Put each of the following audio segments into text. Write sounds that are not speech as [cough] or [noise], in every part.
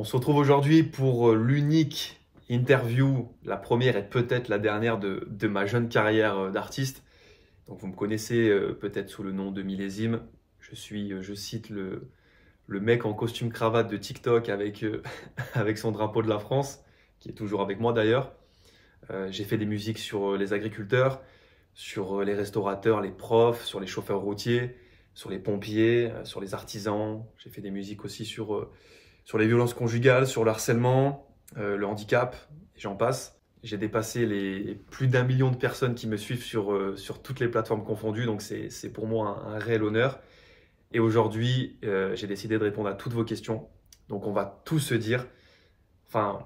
On se retrouve aujourd'hui pour euh, l'unique interview, la première et peut-être la dernière de, ma jeune carrière euh, d'artiste. Donc vous me connaissez euh, peut-être sous le nom de Millésime. Je suis, je cite le, le mec en costume cravate de TikTok avec, [laughs] avec son drapeau de la France, qui est toujours avec moi d'ailleurs. j'ai fait des musiques sur les agriculteurs, sur les restaurateurs, les profs, sur les chauffeurs routiers, sur les pompiers, sur les artisans. J'ai fait des musiques aussi sur sur les violences conjugales, sur le harcèlement, euh, le handicap, j'en passe. J'ai dépassé les plus d'un million de personnes qui me suivent sur, euh, sur toutes les plateformes confondues, donc c'est pour moi un, réel honneur. Et aujourd'hui, euh, j'ai décidé de répondre à toutes vos questions. Donc on va tout se dire, enfin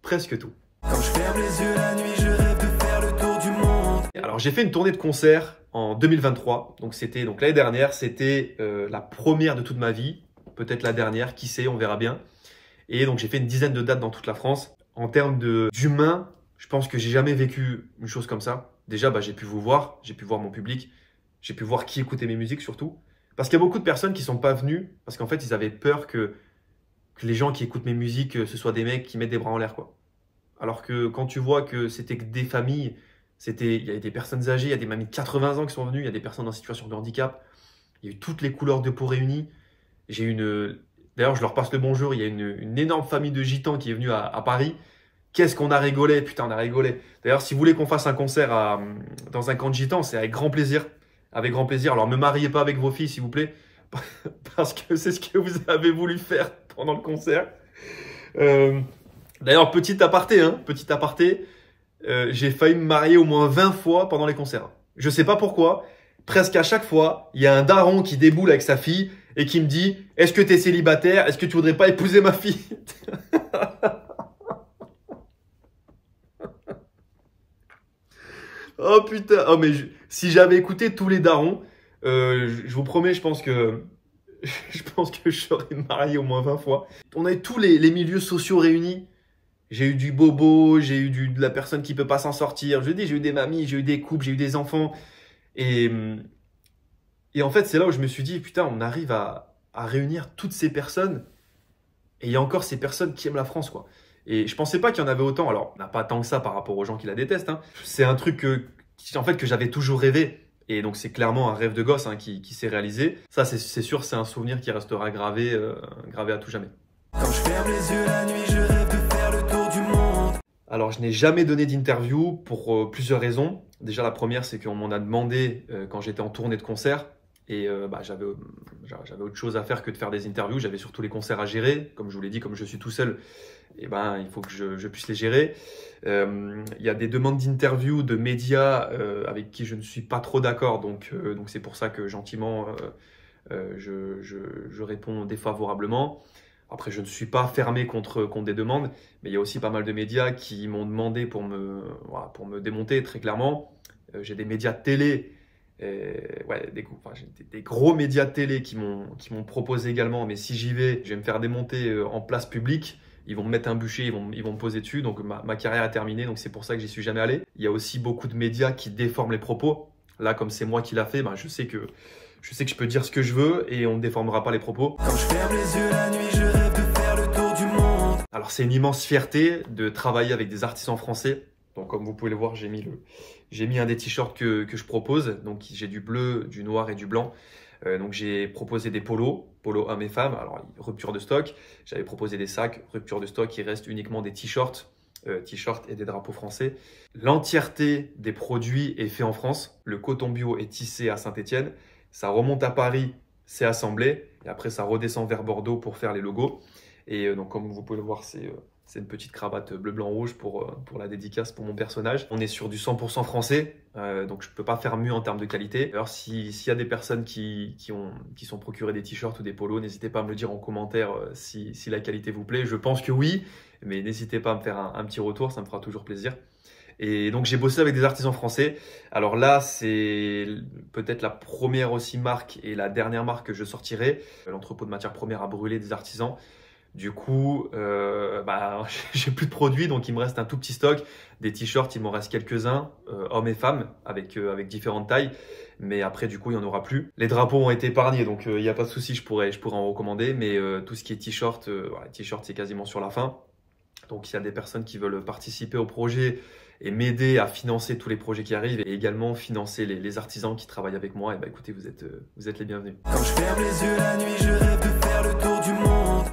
presque tout. Quand je ferme les yeux la nuit, je rêve faire le tour du monde. Alors j'ai fait une tournée de concert en 2023, donc c'était donc l'année dernière, c'était la première de toute ma vie, peut-être la dernière, qui sait, on verra bien. Et donc j'ai fait une dizaine de dates dans toute la France. En termes d'humains, je pense que j'ai jamais vécu une chose comme ça. Déjà, bah, j'ai pu vous voir, j'ai pu voir mon public, j'ai pu voir qui écoutait mes musiques surtout. Parce qu'il y a beaucoup de personnes qui sont pas venues parce qu'en fait, ils avaient peur que, les gens qui écoutent mes musiques, euh, ce soit des mecs qui mettent des bras en l'air. Alors que quand tu vois que c'était que des familles, c'était, il y a des personnes âgées, il y a des mamies de 80 ans qui sont venues, il y a des personnes en situation de handicap, il y a eu toutes les couleurs de peau réunies. J'ai une. D'ailleurs, je leur passe le bonjour. Il y a une, énorme famille de gitans qui est venue à, Paris. Qu'est-ce qu'on a rigolé Putain, on a rigolé. D'ailleurs, si vous voulez qu'on fasse un concert dans un camp de gitans, c'est avec grand plaisir. Avec grand plaisir. Alors, ne me mariez pas avec vos filles, s'il vous plaît, [laughs] parce que c'est ce que vous avez voulu faire pendant le concert. Euh, d'ailleurs, petit aparté, hein, petit aparté, euh, j'ai failli me marier au moins 20 fois pendant les concerts. Je sais pas pourquoi. Presque à chaque fois, il y a un daron qui déboule avec sa fille et qui me dit Est-ce que tu es célibataire Est-ce que tu voudrais pas épouser ma fille [laughs] Oh putain Oh mais si j'avais écouté tous les darons, euh, je, vous promets, je pense que [laughs] je pense que je serais marié au moins 20 fois. On eu tous les, milieux sociaux réunis. J'ai eu du bobo, j'ai eu du, de la personne qui peut pas s'en sortir. Je dis, j'ai eu des mamies, j'ai eu des couples, j'ai eu des enfants. Et hum, et en fait, c'est là où je me suis dit, putain, on arrive à, réunir toutes ces personnes. Et il y a encore ces personnes qui aiment la France, quoi. Et je pensais pas qu'il y en avait autant. Alors, on n'a pas tant que ça par rapport aux gens qui la détestent. Hein. C'est un truc que, en fait, que j'avais toujours rêvé. Et donc, c'est clairement un rêve de gosse hein, qui, s'est réalisé. Ça, c'est sûr, c'est un souvenir qui restera gravé, euh, gravé à tout jamais. Quand je ferme les yeux la nuit, je rêve de faire le tour du monde. Alors, je n'ai jamais donné d'interview pour euh, plusieurs raisons. Déjà, la première, c'est qu'on m'en a demandé euh, quand j'étais en tournée de concert. Et euh, bah, j'avais, j'avais autre chose à faire que de faire des interviews. J'avais surtout les concerts à gérer. Comme je vous l'ai dit, comme je suis tout seul, et eh ben, il faut que je, puisse les gérer. Euh, il y a des demandes d'interviews de médias euh, avec qui je ne suis pas trop d'accord. Donc, donc c'est pour ça que gentiment, je, je, réponds défavorablement. Après, je ne suis pas fermé contre, contre des demandes, mais il y a aussi pas mal de médias qui m'ont demandé pour me, pour me démonter très clairement. J'ai des médias télé et ouais, des, enfin, des, gros médias de télé qui m'ont proposé également, mais si j'y vais, je vais me faire démonter euh, en place publique. Ils vont me mettre un bûcher, ils vont, ils vont me poser dessus, donc ma, ma carrière est terminée, donc c'est pour ça que j'y suis jamais allé. Il y a aussi beaucoup de médias qui déforment les propos. Là, comme c'est moi qui l'a fait, ben, je sais que je sais que je peux dire ce que je veux et on ne déformera pas les propos. Quand je ferme les yeux la nuit, je rêve de faire le tour du monde. Alors c'est une immense fierté de travailler avec des artisans français. Donc comme vous pouvez le voir, j'ai mis le, j'ai mis un des t-shirts que, que, je propose. Donc, j'ai du bleu, du noir et du blanc. Euh, donc, j'ai proposé des polos, polos hommes et femmes. Alors, rupture de stock. J'avais proposé des sacs, rupture de stock. Il reste uniquement des t-shirts euh, t-shirts et des drapeaux français. L'entièreté des produits est fait en France. Le coton bio est tissé à Saint-Étienne. Ça remonte à Paris, c'est assemblé. Et après, ça redescend vers Bordeaux pour faire les logos. Et euh, donc, comme vous pouvez le voir, c'est c'est une petite cravate bleu blanc rouge pour, euh, pour la dédicace pour mon personnage. On est sur du 100% français, euh, donc je ne peux pas faire mieux en termes de qualité. Alors s'il y a des personnes qui, qui, ont, qui sont procurées des t-shirts ou des polos, n'hésitez pas à me le dire en commentaire euh, si, la qualité vous plaît. Je pense que oui, mais n'hésitez pas à me faire un, un, petit retour, ça me fera toujours plaisir. Et donc j'ai bossé avec des artisans français. Alors là, c'est peut-être la première aussi marque et la dernière marque que je sortirai. L'entrepôt de matières premières à brûler des artisans. Du coup, euh, bah, [laughs] j'ai plus de produits, donc il me reste un tout petit stock. Des t-shirts, il m'en reste quelques-uns, euh, hommes et femmes, avec, euh, avec différentes tailles. Mais après, du coup, il n'y en aura plus. Les drapeaux ont été épargnés, donc il n'y a pas de souci, je pourrais, je pourrais en recommander. Mais tout ce qui est t-shirt, t-shirt, c'est quasiment sur la fin. Donc, il y a des personnes qui veulent participer au projet et m'aider à financer tous les projets qui arrivent et également financer les, artisans qui travaillent avec moi, et bah écoutez, vous êtes, vous êtes les bienvenus. Quand je ferme les yeux la nuit, je rêve faire le tour.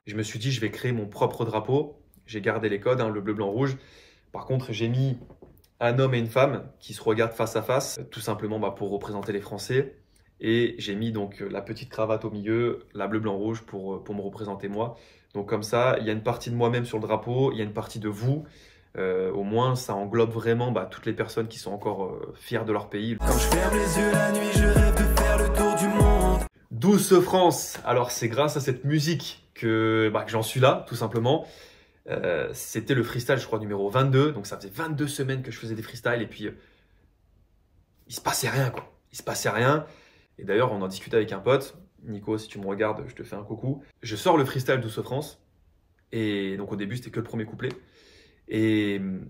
Je me suis dit, je vais créer mon propre drapeau. J'ai gardé les codes, hein, le bleu, blanc, rouge. Par contre, j'ai mis un homme et une femme qui se regardent face à face, tout simplement bah, pour représenter les Français. Et j'ai mis donc la petite cravate au milieu, la bleu, blanc, rouge pour, euh, pour me représenter moi. Donc comme ça, il y a une partie de moi-même sur le drapeau, il y a une partie de vous. Euh, au moins, ça englobe vraiment bah, toutes les personnes qui sont encore fiers euh, fières de leur pays. Quand je ferme les yeux la nuit, je rêve de faire le tour du monde. Douce France Alors c'est grâce à cette musique bah, que, j'en suis là, tout simplement. Euh, c'était le freestyle, je crois, numéro 22. Donc ça faisait 22 semaines que je faisais des freestyles et puis euh, il se passait rien, quoi. Il se passait rien. Et d'ailleurs, on en discutait avec un pote. Nico, si tu me regardes, je te fais un coucou. Je sors le freestyle de France. Et donc au début, c'était que le premier couplet. Et mm,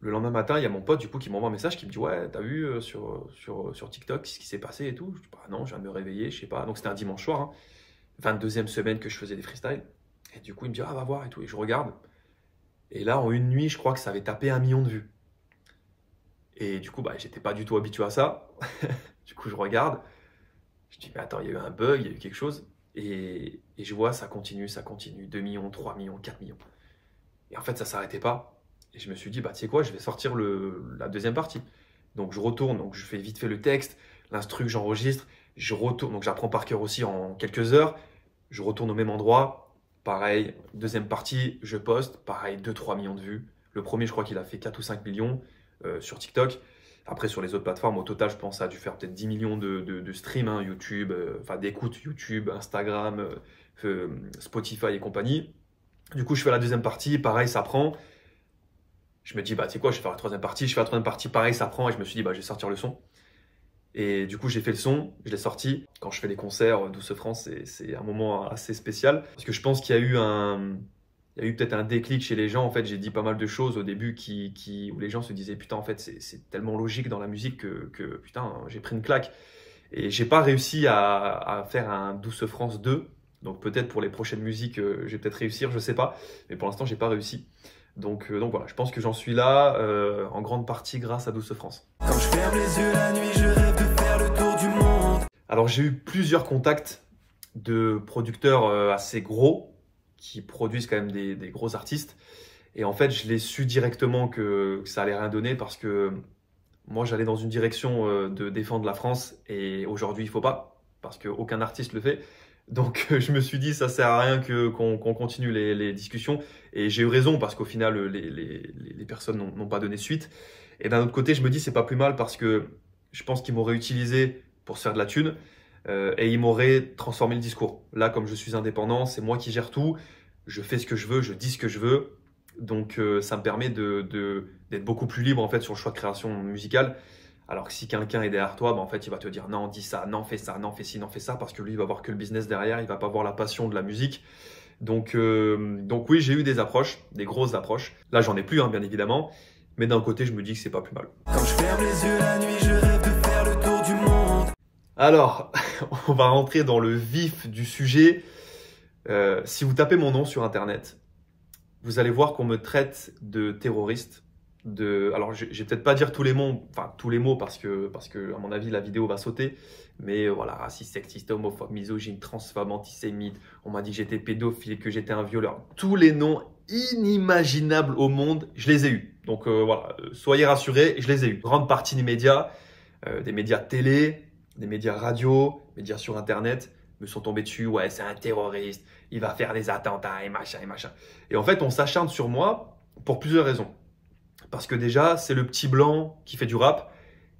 le lendemain matin, il y a mon pote du coup qui m'envoie un message qui me dit Ouais, t'as vu euh, sur, sur, sur TikTok ce qui s'est passé et tout Je dis Bah non, je viens de me réveiller, je sais pas. Donc c'était un dimanche soir. Hein. 22e semaine que je faisais des freestyles. Et du coup, il me dit, ah, va voir et tout. Et je regarde. Et là, en une nuit, je crois que ça avait tapé un million de vues. Et du coup, bah, j'étais pas du tout habitué à ça. [laughs] du coup, je regarde. Je dis, mais attends, il y a eu un bug, il y a eu quelque chose. Et, je vois, ça continue, ça continue. 2 millions, 3 millions, 4 millions. Et en fait, ça s'arrêtait pas. Et je me suis dit, bah, tu sais quoi, je vais sortir la deuxième partie. Donc, je retourne, donc je fais vite fait le texte, l'instru j'enregistre. Je retourne, donc j'apprends par cœur aussi en quelques heures. Je retourne au même endroit. Pareil, deuxième partie, je poste. Pareil, 2-3 millions de vues. Le premier, je crois qu'il a fait 4 ou 5 millions euh, sur TikTok. Après, sur les autres plateformes, au total, je pense à dû faire peut-être 10 millions de, de, streams, hein, YouTube, euh, enfin d'écoute YouTube, Instagram, euh, Spotify et compagnie. Du coup, je fais la deuxième partie, pareil, ça prend. Je me dis, bah, tu quoi, je vais faire la troisième partie, je fais la troisième partie, pareil, ça prend. Et je me suis dit, bah, je vais sortir le son. Et du coup, j'ai fait le son, je l'ai sorti. Quand je fais les concerts, euh, Douce France, c'est un moment assez spécial. Parce que je pense qu'il y a eu un. Il y a eu peut-être un déclic chez les gens. En fait, j'ai dit pas mal de choses au début qui, où les gens se disaient Putain, en fait, c'est tellement logique dans la musique que, putain, j'ai pris une claque. Et j'ai pas réussi à, faire un Douce France 2. Donc peut-être pour les prochaines musiques, euh, j'ai peut-être réussir, je sais pas. Mais pour l'instant, j'ai pas réussi. Euh, donc, voilà, je pense que j'en suis là euh, en grande partie grâce à Douce France. Quand je ferme les yeux la nuit, je rêve de faire le tour du monde. Alors j'ai eu plusieurs contacts de producteurs euh, assez gros qui produisent quand même des, gros artistes. Et en fait, je l'ai su directement que, ça allait rien donner parce que moi, j'allais dans une direction de défendre la France et aujourd'hui, il ne faut pas parce qu'aucun artiste le fait. Donc euh, je me suis dit, ça sert à rien que qu'on continue les, discussions. Et j'ai eu raison parce qu'au final, les, les, les personnes n'ont pas donné suite. Et d'un autre côté, je me dis, c'est pas plus mal parce que je pense qu'ils m'auraient utilisé pour se faire de la thune euh, et ils m'auraient transformé le discours. Là, comme je suis indépendant, c'est moi qui gère tout. Je fais ce que je veux, je dis ce que je veux. Donc euh, ça me permet d'être de, d'être beaucoup plus libre en fait sur le choix de création musicale. Alors que si quelqu'un est derrière toi, ben, en fait, il va te dire non, dis ça, non, fais ça, non, fais ci, non, fais ça, parce que lui, il va voir que le business derrière, il va pas voir la passion de la musique. Donc, euh, donc oui, j'ai eu des approches, des grosses approches. Là, j'en ai plus, hein, bien évidemment. Mais d'un côté, je me dis que c'est pas plus mal. Quand je ferme les yeux la nuit, je rêve de faire le tour du monde. Alors, [laughs] on va rentrer dans le vif du sujet. Euh, si vous tapez mon nom sur Internet, vous allez voir qu'on me traite de terroriste alors, je, vais peut-être pas dire tous les mots, enfin tous les mots parce que, parce que à mon avis, la vidéo va sauter. Mais euh, voilà, raciste, sexiste, homophobe, misogyne, transphobe, antisémite. On m'a dit que j'étais pédophile que j'étais un violeur. Tous les noms inimaginables au monde, je les ai eus. Donc euh, voilà, euh, soyez rassurés, je les ai eus. Grande partie des médias, des médias télé, des médias radio, médias sur internet, me sont tombés dessus. Ouais, c'est un terroriste, il va faire des attentats et machin et machin. Et en fait, on s'acharne sur moi pour plusieurs raisons. Parce que déjà, c'est le petit blanc qui fait du rap.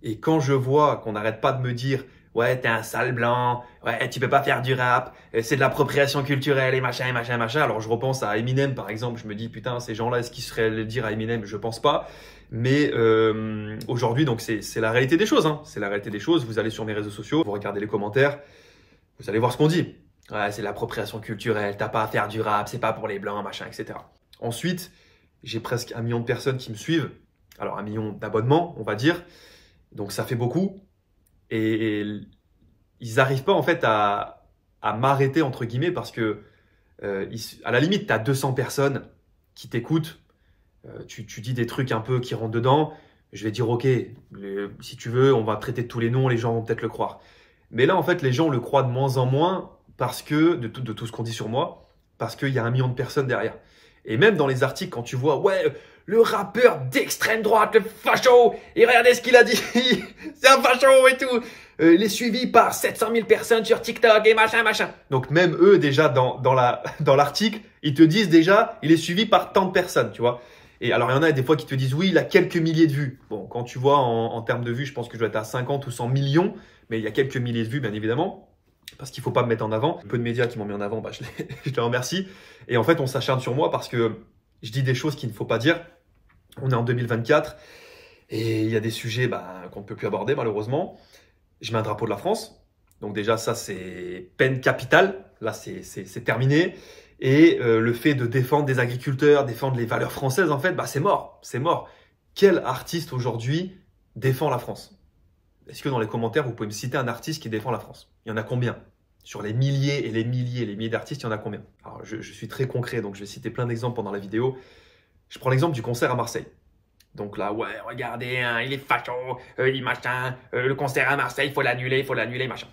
Et quand je vois qu'on n'arrête pas de me dire Ouais, t'es un sale blanc, ouais, tu peux pas faire du rap, euh, c'est de l'appropriation culturelle et machin et machin machin. Alors je repense à Eminem par exemple, je me dis putain, ces gens-là, est-ce qu'ils seraient le dire à Eminem Je pense pas. Mais euh, aujourd'hui, donc c'est la réalité des choses. Hein. C'est la réalité des choses. Vous allez sur mes réseaux sociaux, vous regardez les commentaires, vous allez voir ce qu'on dit. Ouais, c'est l'appropriation culturelle, t'as pas à faire du rap, c'est pas pour les blancs, machin, etc. Ensuite, j'ai presque un million de personnes qui me suivent. Alors, un million d'abonnements, on va dire. Donc, ça fait beaucoup. Et, ils n'arrivent pas, en fait, à, m'arrêter, entre guillemets, parce que, euh, à la limite, tu as 200 personnes qui t'écoutent. Euh, tu, dis des trucs un peu qui rentrent dedans. Je vais dire, OK, si tu veux, on va traiter tous les noms, les gens vont peut-être le croire. Mais là, en fait, les gens le croient de moins en moins parce que, de tout ce qu'on dit sur moi, parce qu'il y a un million de personnes derrière. Et même dans les articles, quand tu vois, ouais, le rappeur d'extrême droite, le facho, et regardez ce qu'il a dit, [laughs] c'est un facho et tout. Euh, il est suivi par 700 000 personnes sur TikTok et machin, machin. Donc même eux, déjà, dans, dans [laughs] l'article, la, dans ils te disent déjà, il est suivi par tant de personnes, tu vois. Et alors, il y en a des fois qui te disent, oui, il a quelques milliers de vues. Bon, quand tu vois en, en termes de vues, je pense que je dois être à 50 ou 100 millions, mais il y a quelques milliers de vues, bien évidemment parce qu'il ne faut pas me mettre en avant. Peu de médias qui m'ont mis en avant, bah, [laughs] je, les, remercie. Et en fait, on s'acharne sur moi parce que je dis des choses qu'il ne faut pas dire. On est en 2024 et il y a des sujets bah, qu'on ne peut plus aborder malheureusement. Je mets un drapeau de la France. Donc déjà, ça, c'est peine capitale. Là, c'est terminé. Et euh, le fait de défendre des agriculteurs, défendre les valeurs françaises, en fait, bah, c'est mort. C'est mort. Quel artiste aujourd'hui défend la France est-ce que dans les commentaires, vous pouvez me citer un artiste qui défend la France Il y en a combien Sur les milliers et les milliers et les milliers d'artistes, il y en a combien Alors, je, suis très concret, donc je vais citer plein d'exemples pendant la vidéo. Je prends l'exemple du concert à Marseille. Donc là, ouais, regardez, hein, il est facho, euh, il machin, euh, le concert à Marseille, il faut l'annuler, il faut l'annuler, machin.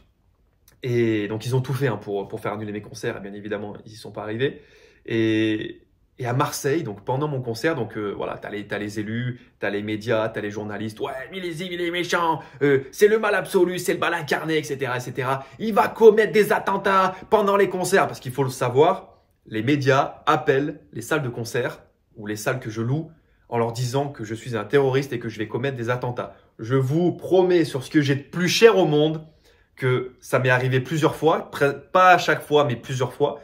Et donc, ils ont tout fait hein, pour, pour faire annuler mes concerts, et bien évidemment, ils n'y sont pas arrivés. Et et à Marseille, donc pendant mon concert, donc euh, voilà, t'as les, as les élus, t'as les médias, t'as les journalistes. Ouais, Milizy, il est méchant, euh, c'est le mal absolu, c'est le mal incarné, etc., etc. Il va commettre des attentats pendant les concerts, parce qu'il faut le savoir, les médias appellent les salles de concert ou les salles que je loue en leur disant que je suis un terroriste et que je vais commettre des attentats. Je vous promets sur ce que j'ai de plus cher au monde que ça m'est arrivé plusieurs fois, pas à chaque fois, mais plusieurs fois,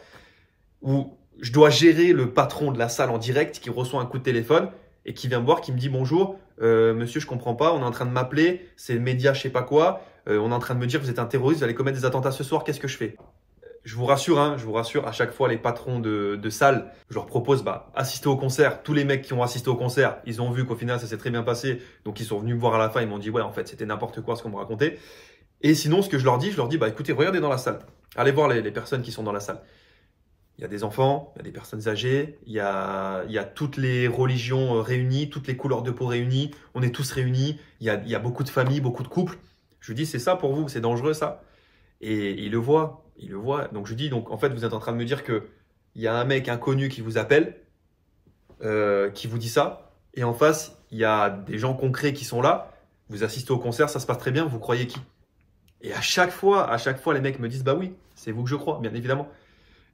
où je dois gérer le patron de la salle en direct qui reçoit un coup de téléphone et qui vient me voir, qui me dit bonjour, euh, monsieur, je comprends pas, on est en train de m'appeler, c'est le média, je sais pas quoi, euh, on est en train de me dire vous êtes un terroriste, vous allez commettre des attentats ce soir, qu'est-ce que je fais Je vous rassure, hein, je vous rassure, à chaque fois les patrons de, salle, je leur propose bah assister au concert. Tous les mecs qui ont assisté au concert, ils ont vu qu'au final ça s'est très bien passé, donc ils sont venus me voir à la fin, ils m'ont dit ouais en fait c'était n'importe quoi ce qu'on me racontait. Et sinon ce que je leur dis, je leur dis bah écoutez regardez dans la salle, allez voir les personnes qui sont dans la salle il y a des enfants, il y a des personnes âgées, il y a, il y toutes les religions euh, réunies, toutes les couleurs de peau réunies, on est tous réunis, il y a, beaucoup de familles, beaucoup de couples. Je lui dis, c'est ça pour vous, c'est dangereux ça. Et il le voit, il le voit. Donc je lui dis, donc en fait, vous êtes en train de me dire que il y a un mec inconnu qui vous appelle, euh, qui vous dit ça, et en face, il y a des gens concrets qui sont là, vous assistez au concert, ça se passe très bien, vous croyez qui Et à chaque fois, à chaque fois, les mecs me disent, bah oui, c'est vous que je crois, bien évidemment.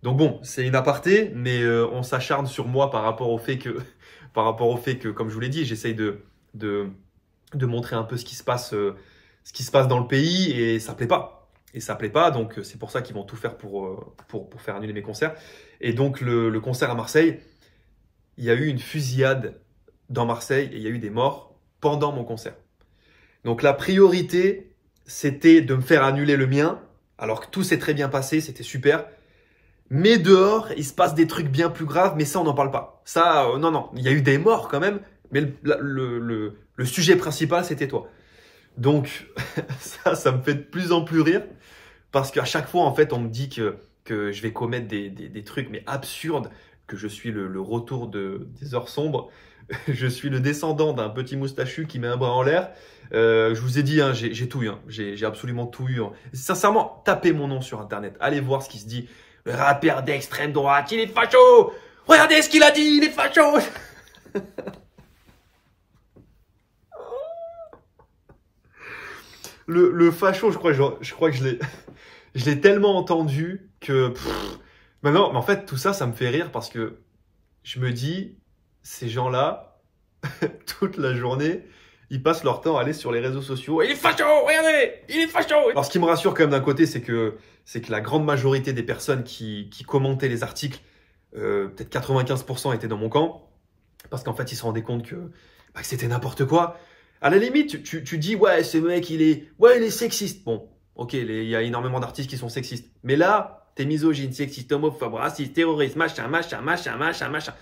Donc bon, c'est une aparté, mais euh, on s'acharne sur moi par rapport au fait que, [laughs] par rapport au fait que, comme je vous l'ai dit, j'essaye de, de, de, montrer un peu ce qui se passe, euh, ce qui se passe dans le pays et ça plaît pas. Et ça plaît pas, donc euh, c'est pour ça qu'ils vont tout faire pour, pour, pour, faire annuler mes concerts. Et donc le, le concert à Marseille, il y a eu une fusillade dans Marseille et il y a eu des morts pendant mon concert. Donc la priorité, c'était de me faire annuler le mien, alors que tout s'est très bien passé, c'était super mais dehors, il se passe des trucs bien plus graves, mais ça, on n'en parle pas. Ça, euh, non, non, il y a eu des morts quand même, mais le, le, sujet principal, c'était toi. Donc, [laughs] ça, ça me fait de plus en plus rire, parce qu'à chaque fois, en fait, on me dit que, que je vais commettre des, des, trucs, mais absurdes, que je suis le, retour de, des heures sombres, [laughs] je suis le descendant d'un petit moustachu qui met un bras en l'air. Euh, je vous ai dit, hein, j'ai tout eu, hein. j'ai absolument tout eu. Hein. Sincèrement, tapez mon nom sur Internet, allez voir ce qui se dit rappeur d'extrême droite, il est facho Regardez ce qu'il a dit, il est facho [laughs] le, le, facho, je crois, je, crois que je l'ai... [laughs] Je l'ai tellement entendu que... maintenant, mais en fait, tout ça, ça me fait rire parce que je me dis, ces gens-là, [laughs] toute la journée, ils passent leur temps à aller sur les réseaux sociaux. Il est facho, regardez, il est facho. Alors ce qui me rassure quand même d'un côté, c'est que c'est que la grande majorité des personnes qui, qui commentaient les articles, euh, peut-être 95% étaient dans mon camp, parce qu'en fait ils se rendaient compte que, bah, c'était n'importe quoi. À la limite, tu, dis ouais, ce mec il est, ouais, il est sexiste. Bon, ok, il y a énormément d'artistes qui sont sexistes, mais là, t'es misogyne, sexiste, homophobe, raciste, terroriste, machin, machin, machin, machin, machin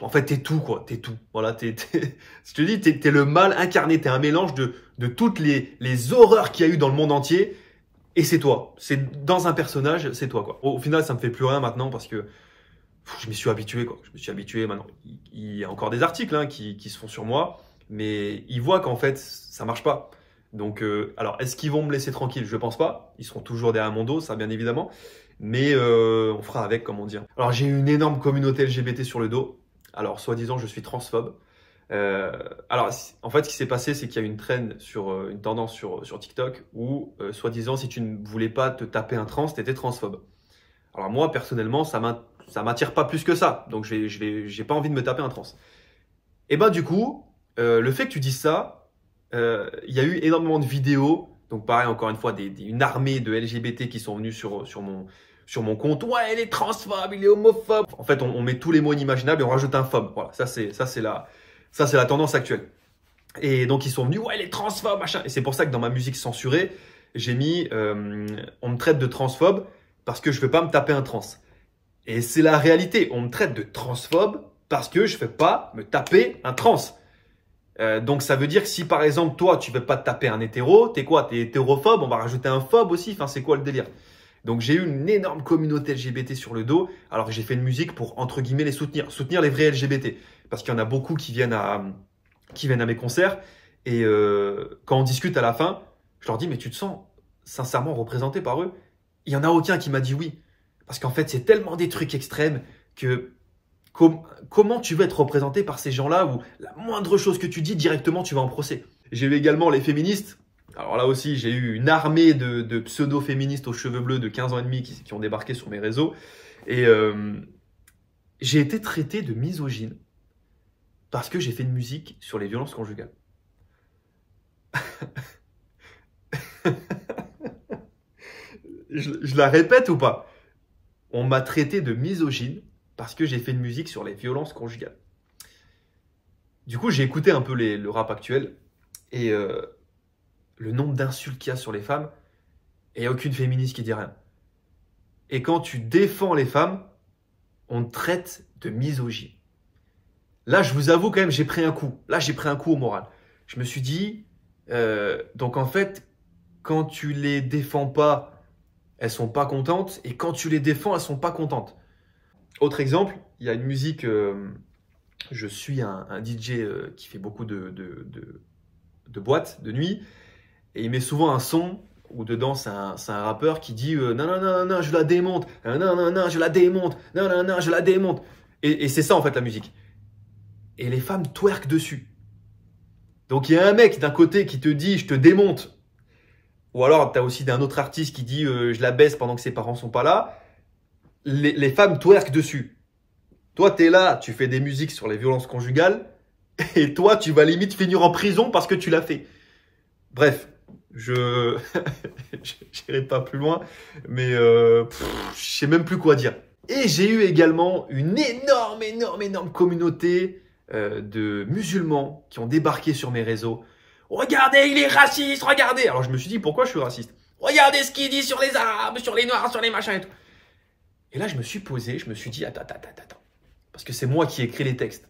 en fait, t'es tout, quoi. T'es tout. Voilà, t'es, je [laughs] te dis, t'es, le mal incarné. T'es un mélange de, toutes les, les horreurs qu'il y a eu dans le monde entier. Et c'est toi. C'est dans un personnage, c'est toi, quoi. Au, final, ça me fait plus rien maintenant parce que je m'y suis habitué, quoi. Je me suis habitué maintenant. Il, y a encore des articles hein, qui, se font sur moi, mais ils voient qu'en fait, ça marche pas. Donc, euh, alors, est-ce qu'ils vont me laisser tranquille Je pense pas. Ils seront toujours derrière mon dos, ça bien évidemment. Mais euh, on fera avec, comment dire. Alors, j'ai une énorme communauté LGBT sur le dos. Alors, soi-disant, je suis transphobe. Euh, alors, en fait, ce qui s'est passé, c'est qu'il y a une traîne sur euh, une tendance sur, sur TikTok où, euh, soi-disant, si tu ne voulais pas te taper un trans, t'étais transphobe. Alors moi, personnellement, ça ça m'attire pas plus que ça, donc je j'ai pas envie de me taper un trans. Et eh ben du coup, le fait que tu dises ça, il y a eu énormément de vidéos, donc pareil encore une fois, une armée de LGBT qui sont venus sur, sur mon sur mon compte, ouais, il est transphobe, il est homophobe. En fait, on, met tous les mots inimaginables et on rajoute un phobe. Voilà, ça c'est la ça c'est la tendance actuelle. Et donc ils sont venus, ouais, il est transphobe, machin. Et c'est pour ça que dans ma musique censurée, j'ai mis, euh, on me traite de transphobe parce que je veux pas me taper un trans. Et c'est la réalité, on me traite de transphobe parce que je ne veux pas me taper un trans. Euh, donc ça veut dire que si par exemple toi tu veux pas te taper un hétéro, t'es quoi T'es hétérophobe, on va rajouter un phobe aussi, enfin c'est quoi le délire donc j'ai eu une énorme communauté LGBT sur le dos, alors que j'ai fait une musique pour, entre guillemets, les soutenir, soutenir les vrais LGBT. Parce qu'il y en a beaucoup qui viennent à, qui viennent à mes concerts, et euh, quand on discute à la fin, je leur dis, mais tu te sens sincèrement représenté par eux Il n'y en a aucun qui m'a dit oui. Parce qu'en fait, c'est tellement des trucs extrêmes que comment tu veux être représenté par ces gens-là où la moindre chose que tu dis directement, tu vas en procès. J'ai eu également les féministes alors là aussi, j'ai eu une armée de, pseudo-féministes aux cheveux bleus de 15 ans et demi qui, ont débarqué sur mes réseaux. Et euh, j'ai été traité de misogyne parce que j'ai fait de musique sur les violences conjugales. [laughs] je, la répète ou pas On m'a traité de misogyne parce que j'ai fait de musique sur les violences conjugales. Du coup, j'ai écouté un peu le rap actuel et euh, le nombre d'insultes qu'il y a sur les femmes, et aucune féministe qui dit rien. Et quand tu défends les femmes, on te traite de misogyne. Là, je vous avoue quand même, j'ai pris un coup. Là, j'ai pris un coup au moral. Je me suis dit, euh, donc en fait, quand tu les défends pas, elles sont pas contentes, et quand tu les défends, elles sont pas contentes. Autre exemple, il y a une musique. Euh, je suis un, DJ euh, qui fait beaucoup de, de boîtes de nuit, et il met souvent un son où dedans c'est un, un, rappeur qui dit euh, non, euh, non, non, non, je la démonte, non, non, non, je la démonte, non, non, non, je la démonte. Et, c'est ça en fait la musique. Et les femmes twerkent dessus. Donc il y a un mec d'un côté qui te dit je te démonte. Ou alors tu as aussi d'un autre artiste qui dit euh, je la baisse pendant que ses parents sont pas là. Les, les femmes twerkent dessus. Toi tu es là, tu fais des musiques sur les violences conjugales [laughs] et toi tu vas limite finir en prison parce que tu l'as fait. Bref, je n'irai [laughs] pas plus loin, mais euh, je sais même plus quoi dire. Et j'ai eu également une énorme, énorme, énorme communauté euh, de musulmans qui ont débarqué sur mes réseaux. Regardez, il est raciste, regardez Alors je me suis dit, pourquoi je suis raciste Regardez ce qu'il dit sur les Arabes, sur les Noirs, sur les machins et tout. Et là, je me suis posé, je me suis dit, attends, attends, attends, attends. Parce que c'est moi qui écris les textes.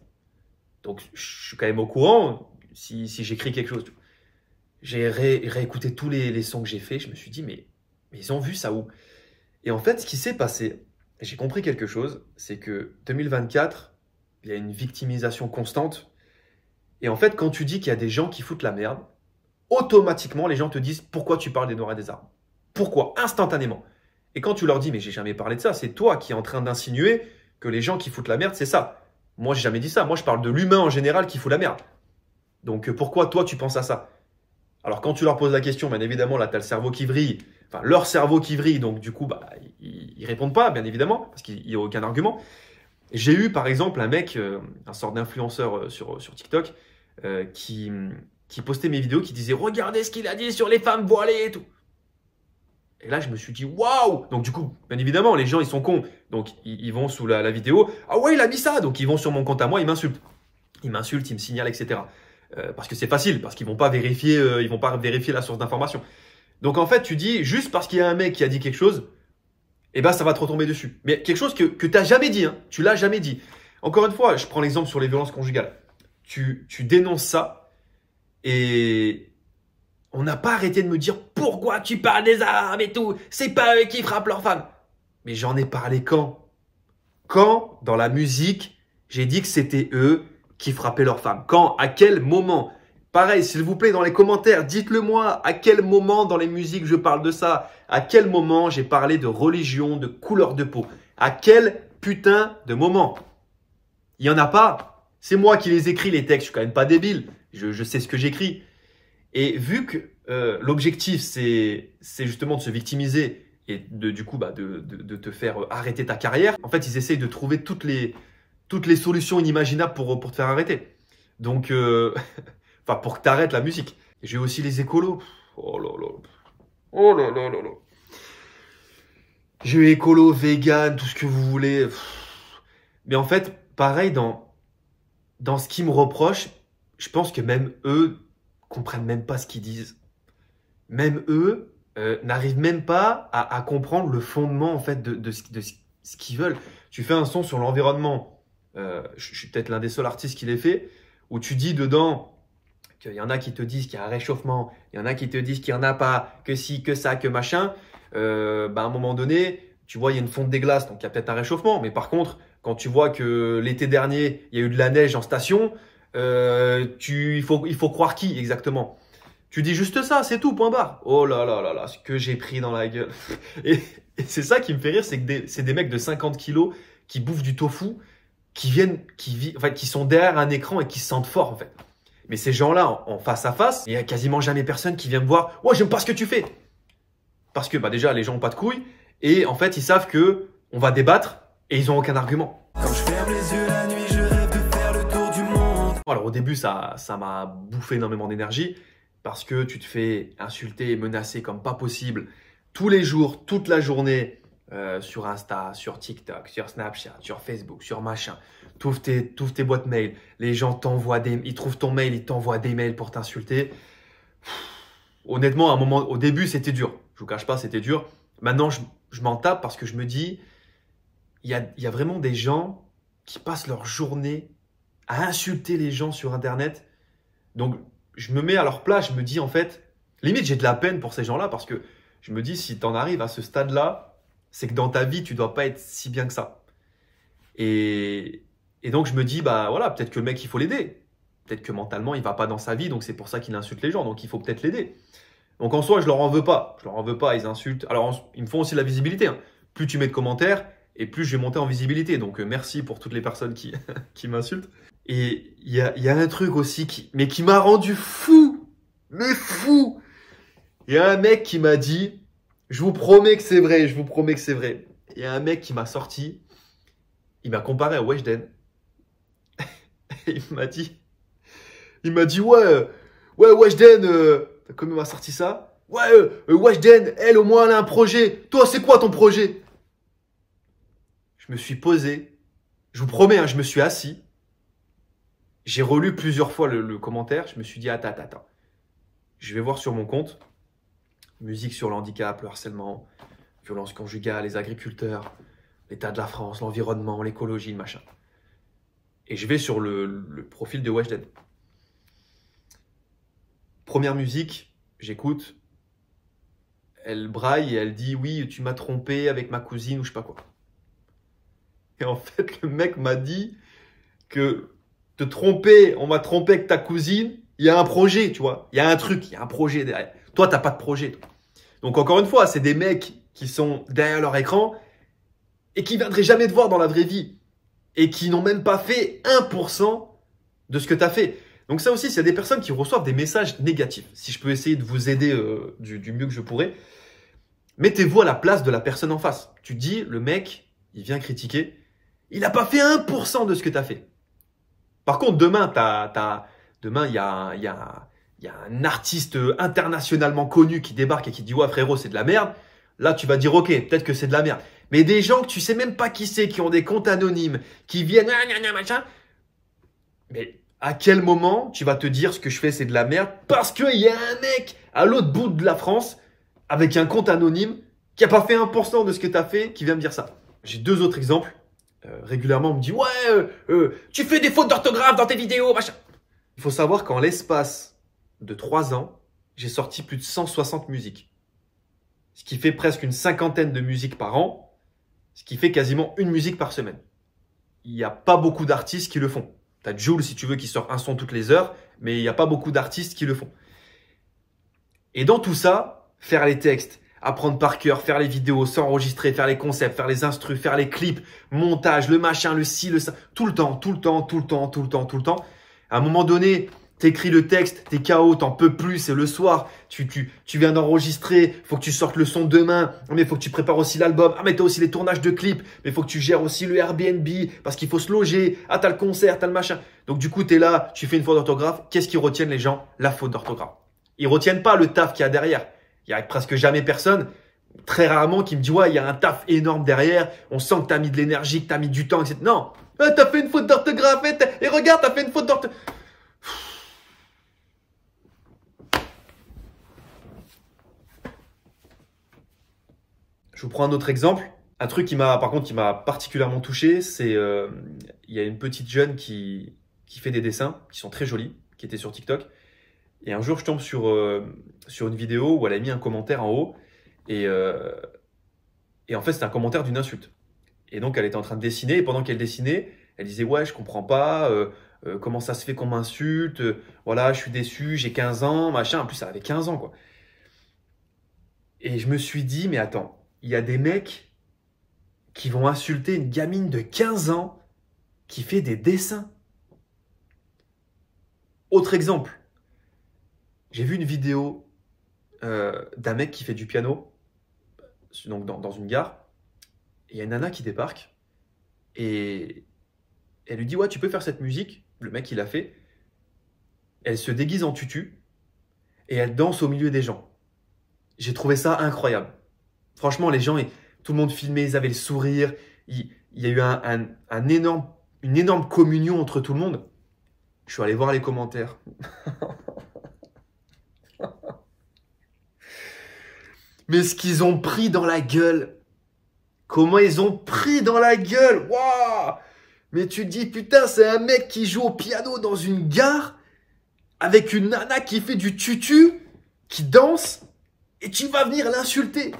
Donc je suis quand même au courant si, si j'écris quelque chose. J'ai réécouté tous les, sons que j'ai faits. Je me suis dit, mais, ils ont vu ça où Et en fait, ce qui s'est passé, j'ai compris quelque chose, c'est que 2024, il y a une victimisation constante. Et en fait, quand tu dis qu'il y a des gens qui foutent la merde, automatiquement, les gens te disent pourquoi tu parles des Noirs et des armes Pourquoi Instantanément. Et quand tu leur dis, mais j'ai jamais parlé de ça, c'est toi qui es en train d'insinuer que les gens qui foutent la merde, c'est ça. Moi, j'ai jamais dit ça. Moi, je parle de l'humain en général qui fout la merde. Donc, pourquoi toi, tu penses à ça alors quand tu leur poses la question, bien évidemment, là, tu as le cerveau qui vrille, enfin leur cerveau qui vrille, donc du coup, bah, ils, répondent pas, bien évidemment, parce qu'il n'y a aucun argument. J'ai eu par exemple un mec, euh, un sort d'influenceur euh, sur, sur TikTok, euh, qui, postait mes vidéos, qui disait Regardez ce qu'il a dit sur les femmes voilées et tout. Et là, je me suis dit Waouh Donc, du coup, bien évidemment, les gens, ils sont cons. Donc, ils, vont sous la, la, vidéo Ah ouais, il a mis ça Donc, ils vont sur mon compte à moi, ils m'insultent. Ils m'insultent, ils me signalent, etc. Euh, parce que c'est facile, parce qu'ils vont pas vérifier, euh, ils vont pas vérifier la source d'information. Donc en fait, tu dis juste parce qu'il y a un mec qui a dit quelque chose, eh ben ça va te retomber dessus. Mais quelque chose que que t'as jamais dit, hein, tu l'as jamais dit. Encore une fois, je prends l'exemple sur les violences conjugales. Tu tu dénonces ça et on n'a pas arrêté de me dire pourquoi tu parles des armes et tout, c'est pas eux qui frappent leurs femmes. Mais j'en ai parlé quand Quand dans la musique, j'ai dit que c'était eux qui frappaient leurs femmes Quand À quel moment Pareil, s'il vous plaît, dans les commentaires, dites-le moi, à quel moment dans les musiques je parle de ça À quel moment j'ai parlé de religion, de couleur de peau À quel putain de moment Il n'y en a pas. C'est moi qui les écris, les textes, je suis quand même pas débile, je, sais ce que j'écris. Et vu que euh, l'objectif, c'est justement de se victimiser et de, du coup bah, de, de, te faire arrêter ta carrière, en fait, ils essayent de trouver toutes les, toutes les solutions inimaginables pour, pour te faire arrêter. Donc, euh, [laughs] enfin, pour que tu arrêtes la musique. J'ai aussi les écolos. Oh là là. Oh là là là là. J'ai eu écolo, vegan, tout ce que vous voulez. Mais en fait, pareil, dans, dans ce qu'ils me reprochent, je pense que même eux comprennent même pas ce qu'ils disent. Même eux euh, n'arrivent même pas à, comprendre le fondement en fait de, de, de ce qu'ils veulent. Tu fais un son sur l'environnement. Euh, je suis peut-être l'un des seuls artistes qui l'ai fait, où tu dis dedans qu'il y en a qui te disent qu'il y a un réchauffement, il y en a qui te disent qu'il n'y en a pas, que si, que ça, que machin, euh, bah à un moment donné, tu vois, il y a une fonte des glaces, donc il y a peut-être un réchauffement. Mais par contre, quand tu vois que l'été dernier, il y a eu de la neige en station, euh, tu, il, faut, il faut croire qui exactement Tu dis juste ça, c'est tout, point barre. Oh là là là là, ce que j'ai pris dans la gueule. [laughs] Et, et c'est ça qui me fait rire, c'est que c'est des mecs de 50 kilos qui bouffent du tofu qui viennent, qui vivent, qui sont derrière un écran et qui se sentent forts, en fait. Mais ces gens-là, en, face à face, il y a quasiment jamais personne qui vient me voir. Ouais, j'aime pas ce que tu fais. Parce que, bah, déjà, les gens ont pas de couilles. Et en fait, ils savent que on va débattre et ils ont aucun argument. Quand je ferme les yeux la nuit, je rêve faire le tour du monde. Alors, au début, ça, ça m'a bouffé énormément d'énergie parce que tu te fais insulter et menacer comme pas possible tous les jours, toute la journée euh, sur Insta, sur TikTok, sur Snapchat, sur Facebook, sur machin. toutes tes, tes boîtes mail. Les gens t'envoient des, ils trouvent ton mail, ils t'envoient des mails pour t'insulter. Honnêtement, un moment, au début, c'était dur. Je vous cache pas, c'était dur. Maintenant, je, je m'en tape parce que je me dis, il y a, vraiment des gens qui passent leur journée à insulter les gens sur Internet. Donc, je me mets à leur place. Je me dis, en fait, limite, j'ai de la peine pour ces gens-là parce que je me dis, si t'en arrives à ce stade-là, c'est que dans ta vie, tu dois pas être si bien que ça. Et, et donc je me dis, bah voilà, peut-être que le mec, il faut l'aider. Peut-être que mentalement, il va pas dans sa vie, donc c'est pour ça qu'il insulte les gens, donc il faut peut-être l'aider. Donc en soi, je leur en veux pas. Je leur en veux pas, ils insultent. Alors ils me font aussi de la visibilité. Hein. Plus tu mets de commentaires, et plus je vais monter en visibilité. Donc euh, merci pour toutes les personnes qui, [laughs] qui m'insultent. Et il y a, y a, un truc aussi qui, mais qui m'a rendu fou, mais fou. Il y a un mec qui m'a dit, je vous promets que c'est vrai, je vous promets que c'est vrai. Il y a un mec qui m'a sorti, il m'a comparé à Weshden. [laughs] il m'a dit, il m'a dit, ouais, ouais, Weshden, euh, comme il m'a sorti ça, ouais, euh, Weshden, elle au moins elle a un projet. Toi, c'est quoi ton projet Je me suis posé, je vous promets, hein, je me suis assis. J'ai relu plusieurs fois le, le, commentaire, je me suis dit, attends, attends, attends. Je vais voir sur mon compte. Musique sur le handicap, le harcèlement, violence conjugale, les agriculteurs, l'état de la France, l'environnement, l'écologie, le machin. Et je vais sur le, le profil de Weshden. Première musique, j'écoute. Elle braille et elle dit Oui, tu m'as trompé avec ma cousine ou je sais pas quoi. Et en fait, le mec m'a dit que te tromper, on m'a trompé avec ta cousine, il y a un projet, tu vois. Il y a un truc, il y a un projet derrière. Toi, t'as pas de projet. Donc encore une fois, c'est des mecs qui sont derrière leur écran et qui viendraient jamais te voir dans la vraie vie et qui n'ont même pas fait 1% de ce que tu as fait. Donc ça aussi, c'est des personnes qui reçoivent des messages négatifs, si je peux essayer de vous aider euh, du, mieux que je pourrais, mettez-vous à la place de la personne en face. Tu dis, le mec, il vient critiquer, il n'a pas fait 1% de ce que tu as fait. Par contre, demain, t'as, t'as, demain, il y a, y a il y a un artiste euh, internationalement connu qui débarque et qui dit ouais frérot c'est de la merde, là tu vas dire ok peut-être que c'est de la merde. Mais des gens que tu sais même pas qui c'est, qui ont des comptes anonymes, qui viennent machin. Mais à quel moment tu vas te dire ce que je fais c'est de la merde parce qu'il y a un mec à l'autre bout de la France avec un compte anonyme qui a pas fait 1% de ce que tu as fait qui vient me dire ça. J'ai deux autres exemples. Euh, régulièrement on me dit ouais euh, tu fais des fautes d'orthographe dans tes vidéos machin. Il faut savoir qu'en l'espace de trois ans, j'ai sorti plus de 160 musiques. Ce qui fait presque une cinquantaine de musiques par an, ce qui fait quasiment une musique par semaine. Il n'y a pas beaucoup d'artistes qui le font. T'as Jules, si tu veux, qui sort un son toutes les heures, mais il n'y a pas beaucoup d'artistes qui le font. Et dans tout ça, faire les textes, apprendre par cœur, faire les vidéos, s'enregistrer, faire les concepts, faire les instrus, faire les clips, montage, le machin, le ci, le ça, tout le temps, tout le temps, tout le temps, tout le temps, tout le temps. À un moment donné, t'écris le texte, t'es KO, t'en peux plus, c'est le soir, tu, tu, tu viens d'enregistrer, faut que tu sortes le son demain, mais faut que tu prépares aussi l'album, ah mais t'as aussi les tournages de clips, mais faut que tu gères aussi le Airbnb, parce qu'il faut se loger, ah t'as le concert, t'as le machin. Donc du coup, t'es là, tu fais une faute d'orthographe, qu'est-ce qui retiennent les gens La faute d'orthographe. Ils retiennent pas le taf qu'il y a derrière. Il y a presque jamais personne, très rarement, qui me dit, ouais, il y a un taf énorme derrière, on sent que t'as mis de l'énergie, que t'as mis du temps, etc. Non, euh, t'as fait une faute d'orthographe, et, regarde, t'as fait une faute d'orthographe. Je vous prends un autre exemple. Un truc qui m'a, par contre, qui m'a particulièrement touché, c'est euh, il y a une petite jeune qui, qui fait des dessins qui sont très jolis, qui était sur TikTok. Et un jour, je tombe sur, euh, sur une vidéo où elle a mis un commentaire en haut. Et, euh, et en fait, c'est un commentaire d'une insulte. Et donc, elle était en train de dessiner. Et pendant qu'elle dessinait, elle disait Ouais, je comprends pas. Euh, comment ça se fait qu'on m'insulte Voilà, je suis déçu, j'ai 15 ans, machin. En plus, elle avait 15 ans, quoi. Et je me suis dit Mais attends, il y a des mecs qui vont insulter une gamine de 15 ans qui fait des dessins. Autre exemple, j'ai vu une vidéo euh, d'un mec qui fait du piano, donc dans, une gare, il y a une nana qui débarque, et elle lui dit Ouais, tu peux faire cette musique. Le mec, il l'a fait. Elle se déguise en tutu, et elle danse au milieu des gens. J'ai trouvé ça incroyable. Franchement, les gens, tout le monde filmait, ils avaient le sourire. Il, y a eu une énorme communion entre tout le monde. Je suis allé voir les commentaires. [laughs] Mais ce qu'ils ont pris dans la gueule. Comment ils ont pris dans la gueule. Mais tu dis, putain, c'est un mec qui joue au piano dans une gare avec une nana qui fait du tutu, qui danse, et tu vas venir l'insulter.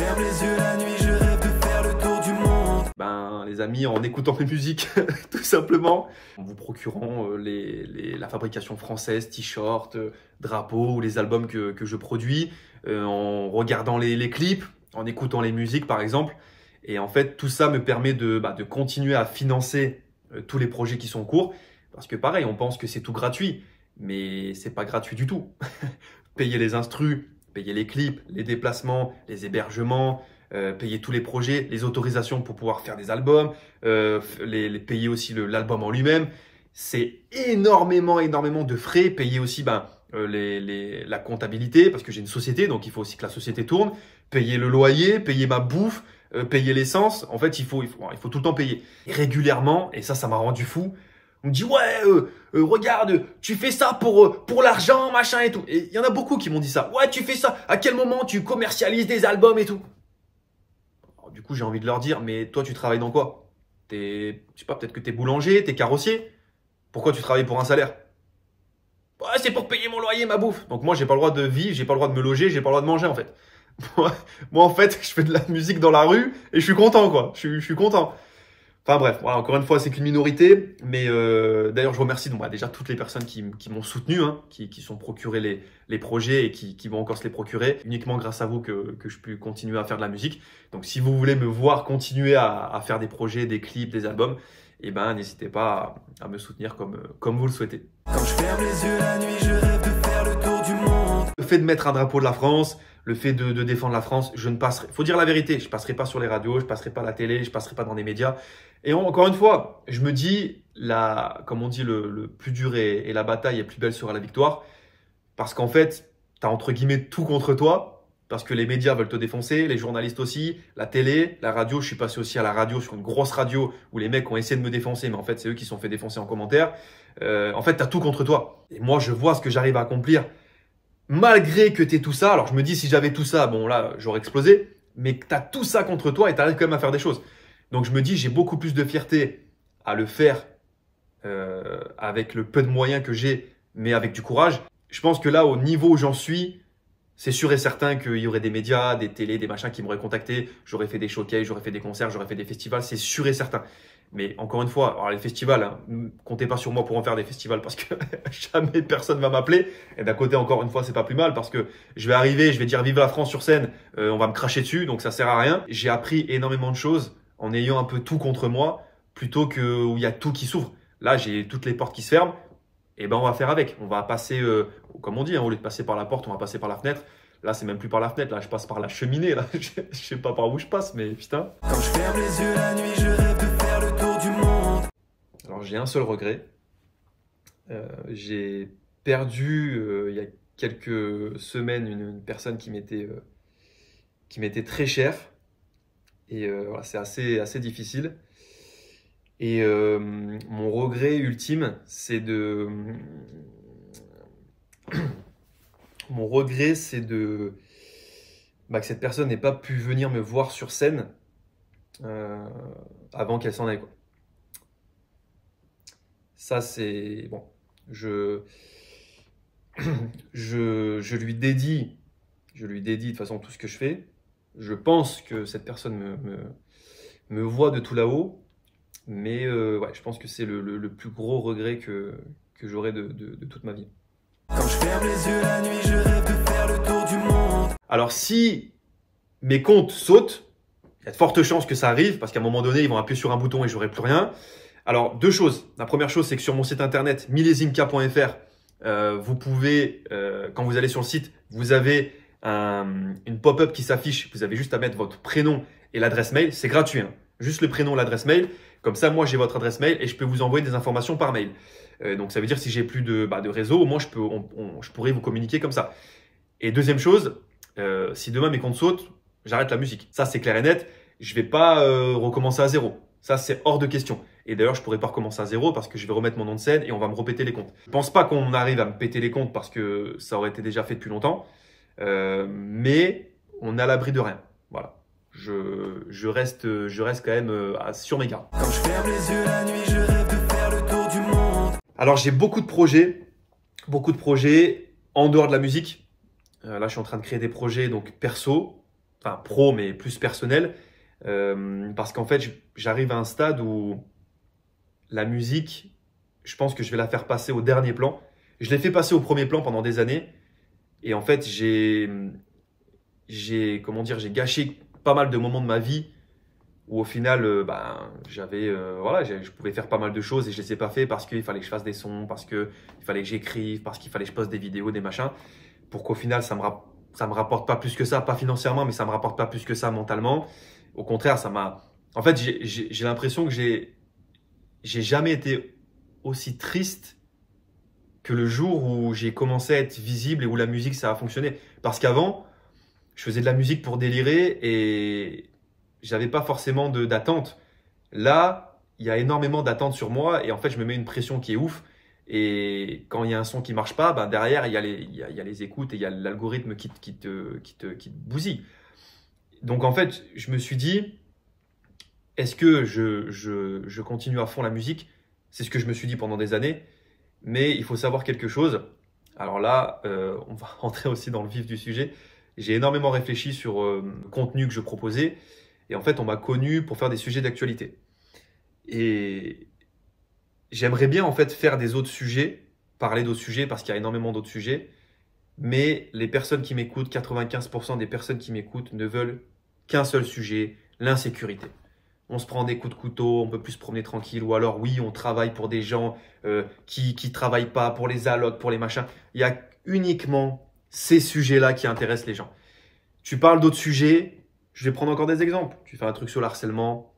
ferme les yeux la nuit, je rêve de faire le tour du monde. Ben, les amis, en écoutant mes musiques, [laughs] tout simplement, en vous procurant euh, les, la fabrication française, t-shirts, euh, drapeaux ou les albums que, que je produis, euh, en regardant les, clips, en écoutant les musiques par exemple. Et en fait, tout ça me permet de, bah, continuer à financer tous les projets qui sont en cours. Parce que pareil, on pense que c'est tout gratuit, mais c'est pas gratuit du tout. [laughs] Payer les instrus, payer les clips, les déplacements, les hébergements, euh, payer tous les projets, les autorisations pour pouvoir faire des albums, euh, les, payer aussi l'album en lui-même. C'est énormément, énormément de frais. Payer aussi ben, euh, la comptabilité, parce que j'ai une société, donc il faut aussi que la société tourne. Payer le loyer, payer ma bouffe, payer l'essence. En fait, il faut, il, il faut tout le temps payer. régulièrement, et ça, ça m'a rendu fou, on me dit ouais, euh, euh, regarde, tu fais ça pour euh, pour l'argent, machin et tout. Et il y en a beaucoup qui m'ont dit ça. Ouais, tu fais ça. À quel moment tu commercialises des albums et tout Du coup, j'ai envie de leur dire, mais toi, tu travailles dans quoi T'es, je sais pas, peut-être que t'es boulanger, t'es carrossier. Pourquoi tu travailles pour un salaire Ouais, c'est pour payer mon loyer, ma bouffe. Donc moi, j'ai pas le droit de vivre, j'ai pas le droit de me loger, j'ai pas le droit de manger en fait. [laughs] moi, en fait, [laughs] je fais de la musique dans la rue et je suis content quoi. je, je suis content bref, encore une fois, c'est qu'une minorité, mais euh, d'ailleurs, je remercie bah, déjà toutes les personnes qui, m'ont soutenu, hein, qui, sont procurés les, projets et qui, vont encore se les procurer, uniquement grâce à vous que, je peux continuer à faire de la musique. Donc si vous voulez me voir continuer à, faire des projets, des clips, des albums, eh ben n'hésitez pas à, me soutenir comme, comme vous le souhaitez. Quand je ferme les yeux la nuit, je rêve de faire le tour du monde. Le fait de mettre un drapeau de la France, le fait de, défendre la France, je ne passerai, faut dire la vérité, je passerai pas sur les radios, je passerai pas à la télé, je passerai pas dans les médias. Et encore une fois, je me dis, la, comme on dit, le, plus dur et, la bataille et plus belle sera la victoire. Parce qu'en fait, tu as entre guillemets tout contre toi. Parce que les médias veulent te défoncer, les journalistes aussi, la télé, la radio. Je suis passé aussi à la radio sur une grosse radio où les mecs ont essayé de me défoncer, mais en fait, c'est eux qui sont fait défoncer en commentaire. Euh, en fait, tu as tout contre toi. Et moi, je vois ce que j'arrive à accomplir. Malgré que tu tout ça, alors je me dis, si j'avais tout ça, bon là, j'aurais explosé. Mais tu as tout ça contre toi et tu arrives quand même à faire des choses. Donc je me dis, j'ai beaucoup plus de fierté à le faire euh, avec le peu de moyens que j'ai, mais avec du courage. Je pense que là, au niveau où j'en suis, c'est sûr et certain qu'il y aurait des médias, des télés, des machins qui m'auraient contacté. J'aurais fait des showcases, j'aurais fait des concerts, j'aurais fait des festivals. C'est sûr et certain. Mais encore une fois, alors les festivals, hein, comptez pas sur moi pour en faire des festivals parce que [laughs] jamais personne va m'appeler. Et d'un côté, encore une fois, c'est pas plus mal parce que je vais arriver, je vais dire vive la France sur scène, euh, on va me cracher dessus, donc ça sert à rien. J'ai appris énormément de choses en ayant un peu tout contre moi plutôt que où il y a tout qui s'ouvre. Là, j'ai toutes les portes qui se ferment. Et eh ben, on va faire avec. On va passer, euh, comme on dit, hein, au lieu de passer par la porte, on va passer par la fenêtre. Là, c'est même plus par la fenêtre. Là, je passe par la cheminée. Là, [laughs] je, sais pas par où je passe, mais putain. Quand je ferme les yeux la nuit, je rêve de faire le tour du monde. Alors, j'ai un seul regret. Euh, j'ai perdu euh, il y a quelques semaines une, personne qui m'était qui m'était très chère et euh, c'est assez, assez difficile. Et euh, mon regret ultime, c'est de. [clears throat] mon regret, c'est de. Bah, que cette personne n'ait pas pu venir me voir sur scène euh, avant qu'elle s'en aille. Ça, c'est. Bon. [clears throat] Je. je, lui dédie. Je lui dédie de toute façon tout ce que je fais je pense que cette personne me, voit de tout là-haut. Mais euh, je pense que c'est le, plus gros regret que, que j'aurai de, toute ma vie. Quand je ferme les yeux la nuit, faire le tour du monde. Alors si mes comptes sautent, il y a de fortes chances que ça arrive, parce qu'à un moment donné, ils vont appuyer sur un bouton et n'aurai plus rien. Alors, deux choses. La première chose, c'est que sur mon site internet, millesimka.fr, euh, vous pouvez, euh, quand vous allez sur le site, vous avez une pop-up qui s'affiche. Vous avez juste à mettre votre prénom et l'adresse mail. C'est gratuit. Hein. Juste le prénom, l'adresse mail. Comme ça, moi, j'ai votre adresse mail et je peux vous envoyer des informations par mail. Euh, donc, ça veut dire si j'ai plus de, bah, de réseau, au moins, je, peux, je pourrais vous communiquer comme ça. Et deuxième chose, euh, si demain mes comptes sautent, j'arrête la musique. Ça, c'est clair et net. Je vais pas euh, recommencer à zéro. Ça, c'est hors de question. Et d'ailleurs, je pourrais pas recommencer à zéro parce que je vais remettre mon nom de scène et on va me repéter les comptes. Je pense pas qu'on arrive à me péter les comptes parce que ça aurait été déjà fait depuis longtemps. Euh, mais on à l'abri de rien. Voilà. Je, reste, je reste quand même euh, sur mes gardes. Quand je ferme les yeux la nuit, je rêve de faire le tour du monde. Alors j'ai beaucoup de projets, beaucoup de projets en dehors de la musique. Euh, là, je suis en train de créer des projets donc perso, enfin pro, mais plus personnel, parce qu'en fait, j'arrive à un stade où la musique, je pense que je vais la faire passer au dernier plan. Je l'ai fait passer au premier plan pendant des années, et en fait, j'ai, j'ai, comment dire, j'ai gâché pas mal de moments de ma vie où au final, euh, ben, j'avais, euh, voilà, je pouvais faire pas mal de choses et je les ai pas fait parce qu'il fallait que je fasse des sons, parce que il fallait que j'écrive, parce qu'il fallait que je poste des vidéos, des machins, pour qu'au final, ça me, ça me rapporte pas plus que ça, pas financièrement, mais ça me rapporte pas plus que ça mentalement. Au contraire, ça m'a, en fait, j'ai l'impression que j'ai, j'ai jamais été aussi triste que le jour où j'ai commencé à être visible et où la musique, ça a fonctionné. Parce qu'avant, je faisais de la musique pour délirer et j'avais pas forcément d'attente. Là, il y a énormément d'attentes sur moi et en fait, je me mets une pression qui est ouf. Et quand il y a un son qui marche pas, ben derrière, il y, a les, y les écoutes et il y a l'algorithme qui, qui, te, qui, te, qui te bousille. Donc en fait, je me suis dit, est-ce que je continue à fond la musique C'est ce que je me suis dit pendant des années. Mais il faut savoir quelque chose. Alors là, euh, on va [laughs] rentrer aussi dans le vif du sujet. J'ai énormément réfléchi sur le euh, contenu que je proposais. Et en fait, on m'a connu pour faire des sujets d'actualité. Et j'aimerais bien en fait faire des autres sujets, parler d'autres sujets parce qu'il y a énormément d'autres sujets. Mais les personnes qui m'écoutent, 95% des personnes qui m'écoutent ne veulent qu'un seul sujet, l'insécurité on se prend des coups de couteau, on peut plus se promener tranquille, ou alors oui, on travaille pour des gens euh, qui ne travaillent pas, pour les allocs, pour les machins. Il y a uniquement ces sujets-là qui intéressent les gens. Tu parles d'autres sujets, je vais prendre encore des exemples. Tu fais un truc sur le harcèlement,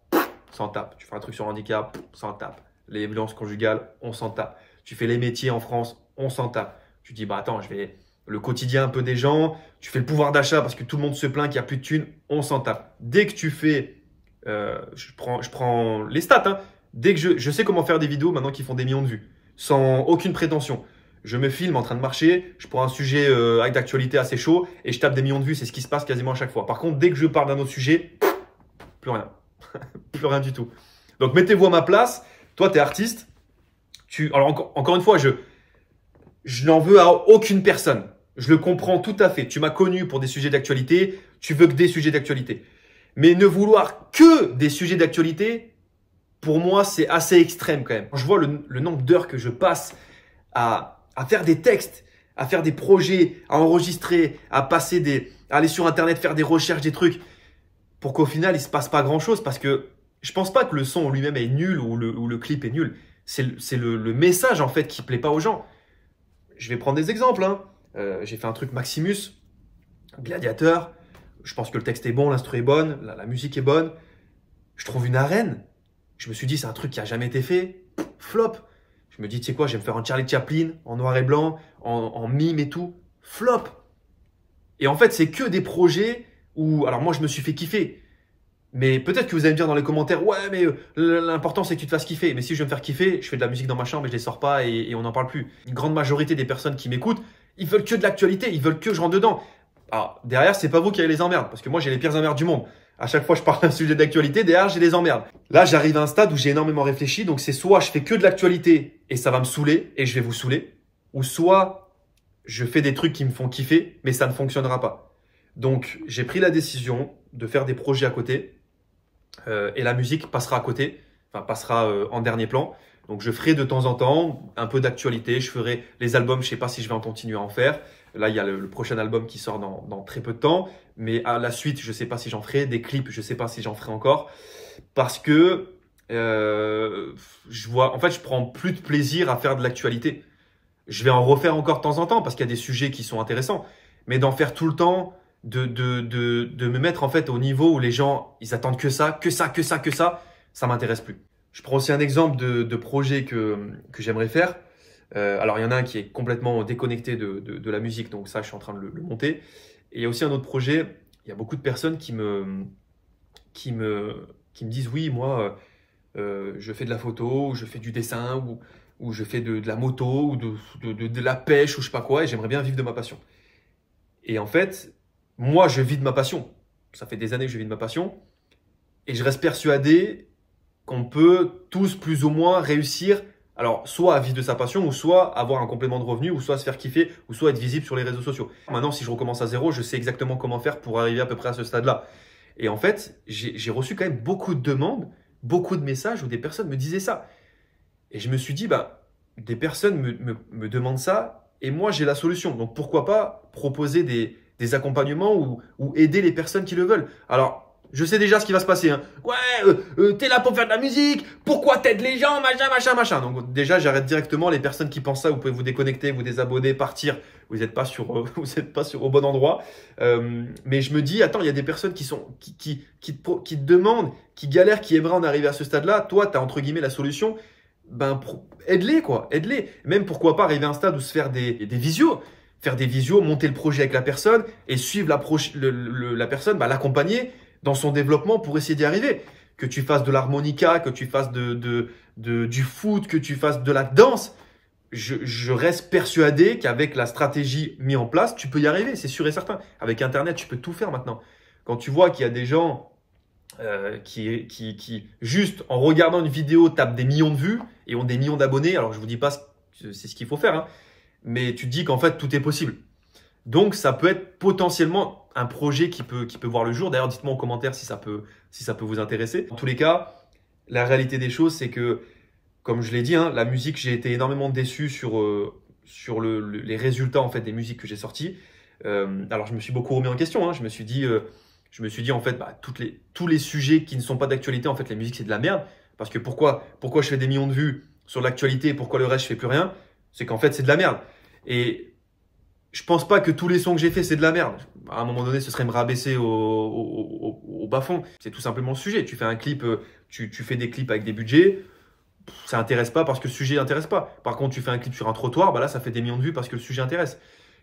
s'en tape. Tu fais un truc sur le handicap, s'en tape. Les violences conjugales, on s'en tape. Tu fais les métiers en France, on s'en tape. Tu dis, bah attends, je vais le quotidien un peu des gens, tu fais le pouvoir d'achat parce que tout le monde se plaint qu'il n'y a plus de thunes, on s'en tape. Dès que tu fais euh, je, prends, je prends les stats. Hein. Dès que je, sais comment faire des vidéos maintenant qui font des millions de vues, sans aucune prétention. Je me filme en train de marcher, je prends un sujet euh, avec d'actualité assez chaud et je tape des millions de vues. C'est ce qui se passe quasiment à chaque fois. Par contre, dès que je parle d'un autre sujet, plus rien. [laughs] plus rien du tout. Donc mettez-vous à ma place. Toi, tu es artiste. Tu... Alors encore, une fois, je, je n'en veux à aucune personne. Je le comprends tout à fait. Tu m'as connu pour des sujets d'actualité. Tu veux que des sujets d'actualité. Mais ne vouloir que des sujets d'actualité, pour moi, c'est assez extrême quand même. je vois le, nombre d'heures que je passe à, faire des textes, à faire des projets, à enregistrer, à passer des, aller sur internet faire des recherches, des trucs, pour qu'au final il se passe pas grand chose, parce que je pense pas que le son lui-même est nul ou le, clip est nul. C'est le, message en fait qui plaît pas aux gens. Je vais prendre des exemples. Hein. Euh, j'ai fait un truc Maximus, Gladiateur je pense que le texte est bon, l'instru est bonne, la, musique est bonne. Je trouve une arène. Je me suis dit, c'est un truc qui a jamais été fait. flop. Je me dis, tu sais quoi, je vais me faire un Charlie Chaplin en noir et blanc, en, mime et tout. Flop. Et en fait, c'est que des projets où, alors moi, je me suis fait kiffer. Mais peut-être que vous allez me dire dans les commentaires, ouais, mais euh, l'important c'est que tu te fasses kiffer. Mais si je veux me faire kiffer, je fais de la musique dans ma chambre et je les sors pas et, et on n'en parle plus. Une grande majorité des personnes qui m'écoutent, ils veulent que de l'actualité, ils veulent que je rentre dedans ah derrière, c'est pas vous qui avez les emmerdes, parce que moi, j'ai les pires emmerdes du monde. À chaque fois, je parle d'un sujet d'actualité, derrière, j'ai les emmerdes. Là, j'arrive à un stade où j'ai énormément réfléchi, donc c'est soit je fais que de l'actualité et ça va me saouler et je vais vous saouler, ou soit je fais des trucs qui me font kiffer, mais ça ne fonctionnera pas. Donc, j'ai pris la décision de faire des projets à côté euh, et la musique passera à côté, enfin, passera euh, en dernier plan. Donc, je ferai de temps en temps un peu d'actualité, je ferai les albums, je sais pas si je vais en continuer à en faire. Là, il y a le, prochain album qui sort dans, très peu de temps. Mais à la suite, je ne sais pas si j'en ferai. Des clips, je ne sais pas si j'en ferai encore. Parce que euh, je vois, en fait, je prends plus de plaisir à faire de l'actualité. Je vais en refaire encore de temps en temps parce qu'il y a des sujets qui sont intéressants. Mais d'en faire tout le temps, de, de, de, de, me mettre en fait au niveau où les gens, ils attendent que ça, que ça, que ça, que ça, ça m'intéresse plus. Je prends aussi un exemple de, de projet que, que j'aimerais faire. Euh, alors il y en a un qui est complètement déconnecté de, la musique, donc ça je suis en train de le, monter. Et il y a aussi un autre projet, il y a beaucoup de personnes qui me, qui me, qui me disent oui, moi euh, je fais de la photo, je fais du dessin, ou, je fais de, la moto, ou de, de la pêche, ou je sais pas quoi, et j'aimerais bien vivre de ma passion. Et en fait, moi je vis de ma passion. Ça fait des années que je vis de ma passion. Et je reste persuadé qu'on peut tous plus ou moins réussir alors, soit à vie de sa passion, ou soit avoir un complément de revenu, ou soit se faire kiffer, ou soit être visible sur les réseaux sociaux. Maintenant, si je recommence à zéro, je sais exactement comment faire pour arriver à peu près à ce stade-là. Et en fait, j'ai reçu quand même beaucoup de demandes, beaucoup de messages où des personnes me disaient ça. Et je me suis dit, bah, des personnes me, demandent ça, et moi j'ai la solution. Donc pourquoi pas proposer des, accompagnements ou, ou aider les personnes qui le veulent. Alors, je sais déjà ce qui va se passer. Hein. Ouais, euh, euh, t'es là pour faire de la musique, pourquoi t'aides les gens, machin, machin, machin. Donc déjà, j'arrête directement les personnes qui pensent ça. Vous pouvez vous déconnecter, vous désabonner, partir. Vous n'êtes pas sur, euh, [laughs] vous êtes pas sur au bon endroit. mais je me dis, attends, il y a des personnes qui sont, qui, qui, qui, te, qui te demandent, qui galèrent, qui aimeraient en arriver à ce stade-là. Toi, t'as entre guillemets la solution. Ben, aide-les quoi, aide-les. Même pourquoi pas arriver à un stade où se faire des, des visios faire des visios, monter le projet avec la personne et suivre la, la personne, ben, l'accompagner dans son développement pour essayer d'y arriver. Que tu fasses de l'harmonica, que tu fasses de, du foot, que tu fasses de la danse, je, reste persuadé qu'avec la stratégie mise en place, tu peux y arriver, c'est sûr et certain. Avec Internet, tu peux tout faire maintenant. Quand tu vois qu'il y a des gens euh, qui, qui, qui, juste en regardant une vidéo, tapent des millions de vues et ont des millions d'abonnés, alors je vous dis pas c'est ce qu'il faut faire, hein, mais tu te dis qu'en fait, tout est possible. Donc, ça peut être potentiellement un projet qui peut, qui peut voir le jour. D'ailleurs, dites-moi en commentaire si ça, peut, si ça peut vous intéresser. En tous les cas, la réalité des choses, c'est que, comme je l'ai dit, hein, la musique, j'ai été énormément déçu sur, euh, sur le, les résultats en fait des musiques que j'ai sorties. Euh, alors, je me suis beaucoup remis en question. Hein. je me suis dit, euh, je me suis dit en fait, bah, toutes les, tous les sujets qui ne sont pas d'actualité, en fait, la musique, c'est de la merde. Parce que pourquoi, pourquoi je fais des millions de vues sur l'actualité et pourquoi le reste, je fais plus rien C'est qu'en fait, c'est de la merde. Et je pense pas que tous les sons que j'ai fait c'est de la merde. À un moment donné, ce serait me rabaisser au, bas fond. C'est tout simplement le sujet. Tu fais un clip, euh, tu, fais des clips avec des budgets, ça intéresse pas parce que le sujet n'intéresse pas. Par contre, tu fais un clip sur un trottoir, bah là, ça fait des millions de vues parce que le sujet intéresse.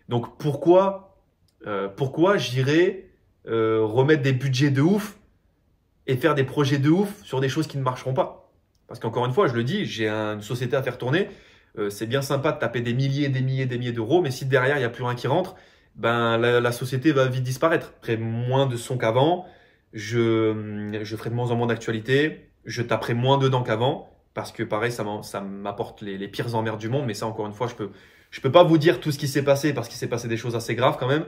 Donc pourquoi, euh, pourquoi j'irais euh, remettre des budgets de ouf et faire des projets de ouf sur des choses qui ne marcheront pas Parce qu'encore une fois, je le dis, j'ai une société à faire tourner. Euh, c'est bien sympa de taper des milliers, des milliers, des milliers d'euros, mais si derrière il n'y a plus rien qui rentre, ben la, société va vite disparaître. Je moins de sons qu'avant, je, je ferai de moins en moins d'actualité, je taperai moins dedans qu'avant, parce que pareil, ça m'apporte les, les, pires emmerdes du monde, mais ça encore une fois, je peux, je peux pas vous dire tout ce qui s'est passé, parce qu'il s'est passé des choses assez graves quand même,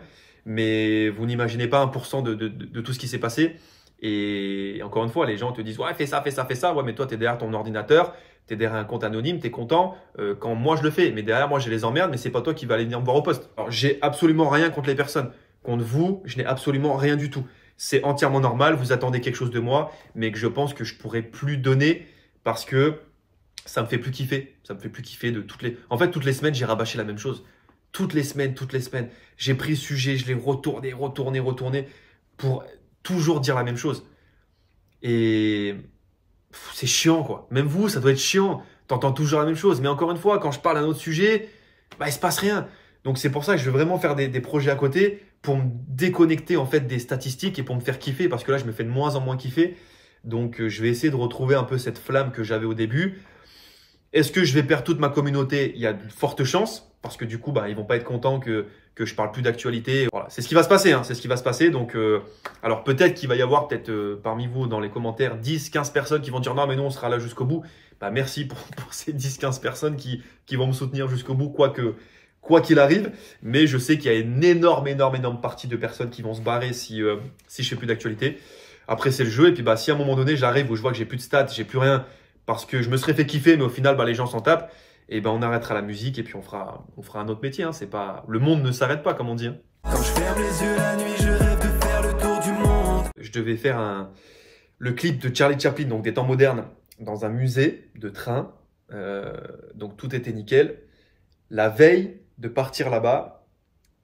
mais vous n'imaginez pas 1% pour cent de, de tout ce qui s'est passé. Et encore une fois, les gens te disent, ouais, fais ça, fais ça, fais ça. Ouais, mais toi, tu es derrière ton ordinateur t'es derrière un compte anonyme, t'es content euh, quand moi je le fais, mais derrière moi je les emmerde, mais c'est pas toi qui vas aller venir me voir au poste. Alors j'ai absolument rien contre les personnes, contre vous, je n'ai absolument rien du tout. C'est entièrement normal, vous attendez quelque chose de moi, mais que je pense que je pourrais plus donner parce que ça me fait plus kiffer, ça me fait plus kiffer de toutes les. En fait, toutes les semaines j'ai rabâché la même chose, toutes les semaines, toutes les semaines, j'ai pris le sujet, je l'ai retourné, retourné, retourné pour toujours dire la même chose. Et c'est chiant quoi. Même vous, ça doit être chiant. T'entends toujours la même chose. Mais encore une fois, quand je parle d'un autre sujet, bah il se passe rien. Donc c'est pour ça que je veux vraiment faire des, projets à côté pour me déconnecter en fait des statistiques et pour me faire kiffer parce que là je me fais de moins en moins kiffer. Donc euh, je vais essayer de retrouver un peu cette flamme que j'avais au début est-ce que je vais perdre toute ma communauté Il y a de fortes chances parce que du coup, bah, ils vont pas être contents que que je parle plus d'actualité. Voilà, c'est ce qui va se passer. Hein. c'est ce qui va se passer. Donc, euh, alors peut-être qu'il va y avoir peut-être euh, parmi vous dans les commentaires 10, 15 personnes qui vont dire non, mais non, on sera là jusqu'au bout. Bah merci pour, [laughs] ces 10, 15 personnes qui vont me soutenir jusqu'au bout, que quoi qu'il arrive. Mais je sais qu'il y a une énorme, énorme, énorme partie de personnes qui vont se barrer si euh, si je fais plus d'actualité. Après, c'est le jeu. Et puis, bah, si à un moment donné, j'arrive ou je vois que j'ai plus de stats, j'ai plus rien, parce que je me serais fait kiffer, mais au final, bah, les gens s'en tapent. Et ben, on arrêtera la musique et puis on fera, on fera un autre métier. Hein. C'est pas, le monde ne s'arrête pas, comme on dit. Hein. Quand je ferme les yeux la nuit, je rêve de faire le tour du monde. Je devais faire un, le clip de Charlie Chaplin, donc des temps modernes, dans un musée de train. Euh, donc tout était nickel. La veille de partir là-bas,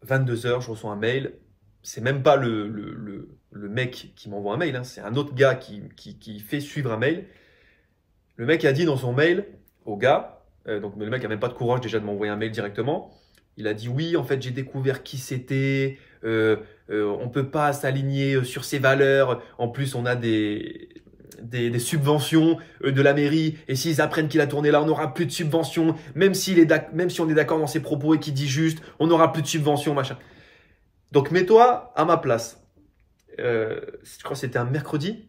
22h, je reçois un mail. C'est même pas le, le, mec qui m'envoie un mail, hein. c'est un autre gars qui, qui, fait suivre un mail le mec a dit dans son mail au gars, euh, donc le mec a même pas de courage déjà de m'envoyer un mail directement. Il a dit oui, en fait j'ai découvert qui c'était. Euh, euh, on peut pas s'aligner euh, sur ses valeurs. En plus on a des des, subventions euh, de la mairie et s'ils apprennent qu'il a tourné là, on n'aura plus de subventions. Même est même si on est d'accord dans ses propos et qu'il dit juste, on n'aura plus de subventions machin. Donc mets-toi à ma place. je crois que c'était un mercredi.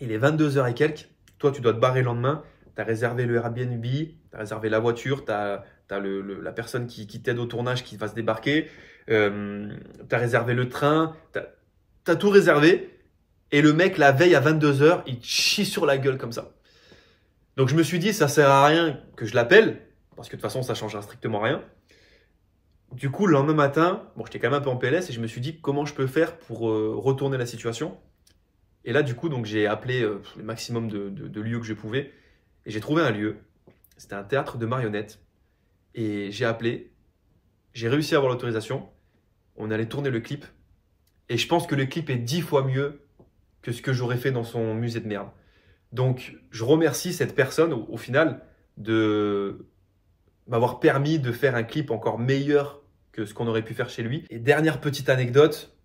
Il est 22h et quelques. Toi, tu dois te barrer le lendemain, tu as réservé le Airbnb, tu as réservé la voiture, tu as, la personne qui, t'aide au tournage qui va se débarquer, euh, T'as tu as réservé le train, tu as, tout réservé. Et le mec, la veille à 22h, il chie sur la gueule comme ça. Donc je me suis dit, ça sert à rien que je l'appelle, parce que de toute façon, ça ne changera strictement rien. Du coup, le lendemain matin, j'étais quand même un peu en PLS et je me suis dit comment je peux faire pour euh, retourner la situation. Et là, du coup, donc j'ai appelé euh, le maximum de, lieux que je pouvais et j'ai trouvé un lieu. C'était un théâtre de marionnettes. Et j'ai appelé, j'ai réussi à avoir l'autorisation. On allait tourner le clip. Et je pense que le clip est dix fois mieux que ce que j'aurais fait dans son musée de merde. Donc, je remercie cette personne au final de m'avoir permis de faire un clip encore meilleur que ce qu'on aurait pu faire chez lui. Et dernière petite anecdote,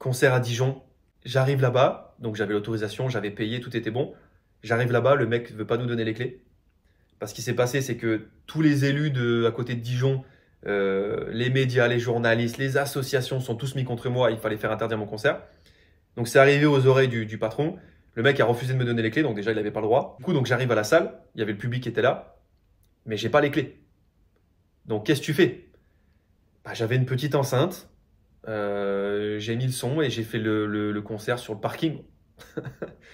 concert à Dijon. J'arrive là-bas, donc j'avais l'autorisation, j'avais payé, tout était bon. J'arrive là-bas, le mec ne veut pas nous donner les clés. Parce qu'il s'est passé, c'est que tous les élus de, à côté de Dijon, euh, les médias, les journalistes, les associations sont tous mis contre moi. Il fallait faire interdire mon concert. Donc c'est arrivé aux oreilles du, patron. Le mec a refusé de me donner les clés, donc déjà il n'avait pas le droit. Du coup, donc j'arrive à la salle, il y avait le public qui était là, mais j'ai pas les clés. Donc qu'est-ce que tu fais bah, J'avais une petite enceinte, euh, j'ai mis le son et j'ai fait le, concert sur le parking. [laughs]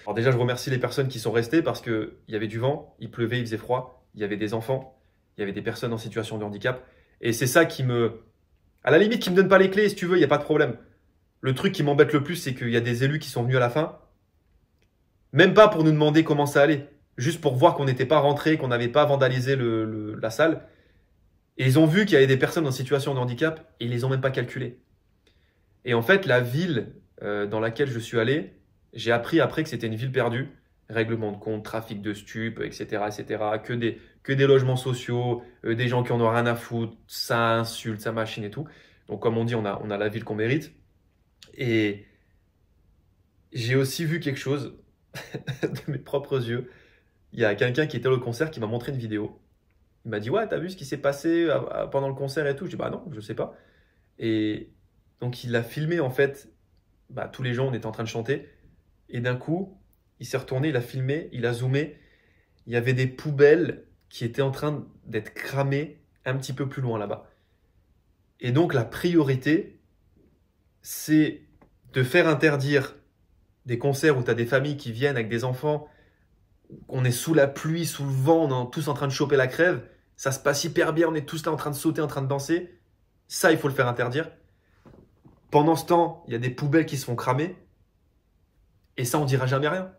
Alors déjà, je remercie les personnes qui sont restées parce qu'il y avait du vent, il pleuvait, il faisait froid, il y avait des enfants, il y avait des personnes en situation de handicap. Et c'est ça qui me... À la limite, qui me donne pas les clés, si tu veux, il n'y a pas de problème. Le truc qui m'embête le plus, c'est qu'il y a des élus qui sont venus à la fin, même pas pour nous demander comment ça allait, juste pour voir qu'on n'était pas rentré, qu'on n'avait pas vandalisé la salle. Et ils ont vu qu'il y avait des personnes en situation de handicap et ils les ont même pas calculées. Et en fait, la ville euh, dans laquelle je suis allé, j'ai appris après que c'était une ville perdue. Règlement de compte, trafic de stupes, etc., etc. Que des, que des logements sociaux, euh, des gens qui en ont rien à foutre, ça insulte, ça machine et tout. Donc, comme on dit, on a, on a la ville qu'on mérite. Et j'ai aussi vu quelque chose [laughs] de mes propres yeux. Il y a quelqu'un qui était au concert qui m'a montré une vidéo. Il m'a dit Ouais, t'as vu ce qui s'est passé euh, pendant le concert et tout Je dis Bah non, je sais pas. Et donc il l'a filmé en fait, bah, tous les gens, on était en train de chanter. Et d'un coup, il s'est retourné, il a filmé, il a zoomé. Il y avait des poubelles qui étaient en train d'être cramées un petit peu plus loin là-bas. Et donc la priorité, c'est de faire interdire des concerts où tu as des familles qui viennent avec des enfants, qu'on est sous la pluie, sous le vent, on est tous en train de choper la crève, ça se passe hyper bien, on est tous là en train de sauter, en train de danser. Ça, il faut le faire interdire. Pendant ce temps, il y a des poubelles qui se font cramer. Et ça, on dira jamais rien.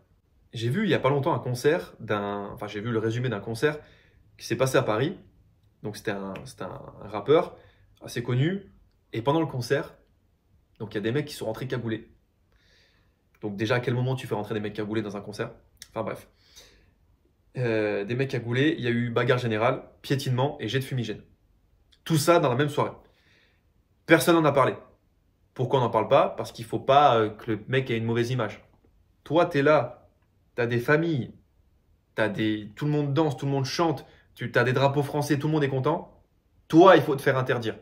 J'ai vu il n'y a pas longtemps un concert d'un. Enfin, j'ai vu le résumé d'un concert qui s'est passé à Paris. Donc, c'était un, un, rappeur assez connu. Et pendant le concert, donc il y a des mecs qui sont rentrés cagoulés. Donc, déjà, à quel moment tu fais rentrer des mecs cagoulés dans un concert Enfin, bref. Euh, des mecs cagoulés, il y a eu bagarre générale, piétinement et jet de fumigène. Tout ça dans la même soirée. Personne n'en a parlé. Pourquoi on n'en parle pas Parce qu'il ne faut pas euh, que le mec ait une mauvaise image. Toi, tu es là, tu as des familles, as des... tout le monde danse, tout le monde chante, tu as des drapeaux français, tout le monde est content. Toi, il faut te faire interdire.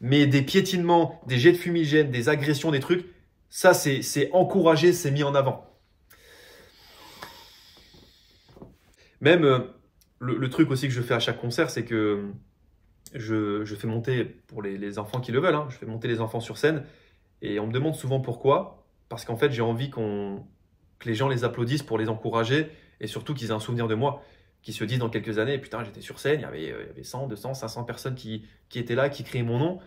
Mais des piétinements, des jets de fumigène, des agressions, des trucs, ça, c'est encouragé, c'est mis en avant. Même euh, le, truc aussi que je fais à chaque concert, c'est que je, fais monter, pour les, enfants qui le veulent, hein, je fais monter les enfants sur scène et on me demande souvent pourquoi. Parce qu'en fait, j'ai envie qu'on, que les gens les applaudissent pour les encourager et surtout qu'ils aient un souvenir de moi. qu'ils se disent dans quelques années, putain, j'étais sur scène, il y, avait, euh, il 100, 200, 500 personnes qui, étaient là, qui criaient mon nom.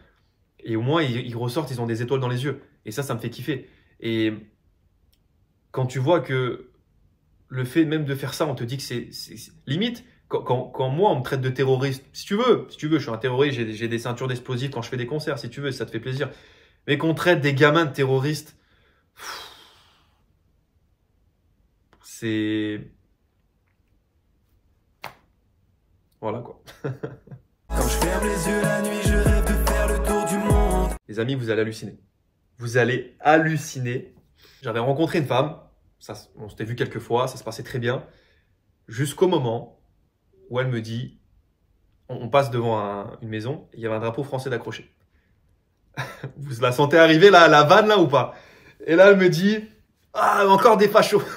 Et au moins, ils, ressortent, ils ont des étoiles dans les yeux. Et ça, ça me fait kiffer. Et quand tu vois que le fait même de faire ça, on te dit que c'est limite. Quand, moi, on me traite de terroriste, si tu veux, si tu veux, je suis un terroriste, j'ai des ceintures d'explosifs quand je fais des concerts, si tu veux, ça te fait plaisir mais qu'on traite des gamins de terroristes, c'est... Voilà quoi. [laughs] Quand je ferme les yeux la nuit, je rêve de faire le tour du monde. Les amis, vous allez halluciner. Vous allez halluciner. J'avais rencontré une femme, ça, on s'était vu quelques fois, ça se passait très bien, jusqu'au moment où elle me dit, on, passe devant une maison, il y avait un drapeau français d'accroché. [laughs] Vous la sentez arriver là, la vanne là ou pas Et là, elle me dit Ah, encore des fachos [laughs]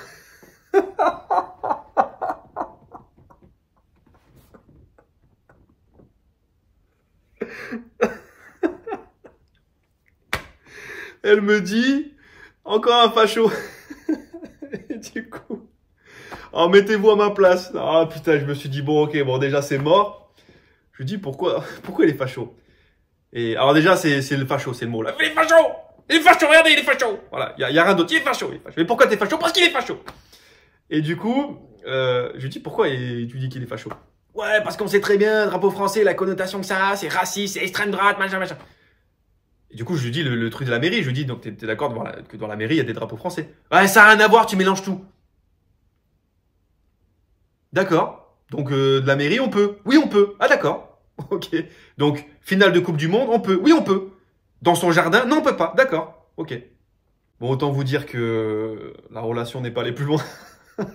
Elle me dit Encore un facho [laughs] Et du coup, oh, mettez-vous à ma place. Ah putain, je me suis dit Bon, ok, bon, déjà c'est mort. Je lui dis Pourquoi, pourquoi il est facho alors déjà, c'est, c'est le facho, c'est le mot là. Il est facho Il est facho, regardez, il est facho Voilà, il y, a, rien d'autre. Il est facho, il est facho. Mais pourquoi t'es facho Parce qu'il est facho Et du coup, euh, je lui dis pourquoi et tu dis qu'il est facho Ouais, parce qu'on sait très bien, drapeau français, la connotation que ça a, c'est raciste, c'est extrême droite, machin, machin. Et du coup, je lui dis le, truc de la mairie, je lui dis, donc t'es, d'accord que dans la mairie, il y a des drapeaux français. Ouais, ça a rien à voir, tu mélanges tout. D'accord. Donc euh, de la mairie, on peut. Oui, on peut. Ah d'accord. [laughs] Ok. Donc, finale de Coupe du Monde, on peut. Oui, on peut. Dans son jardin, non, on peut pas. D'accord. Ok. Bon, autant vous dire que la relation n'est pas allée plus loin. [laughs]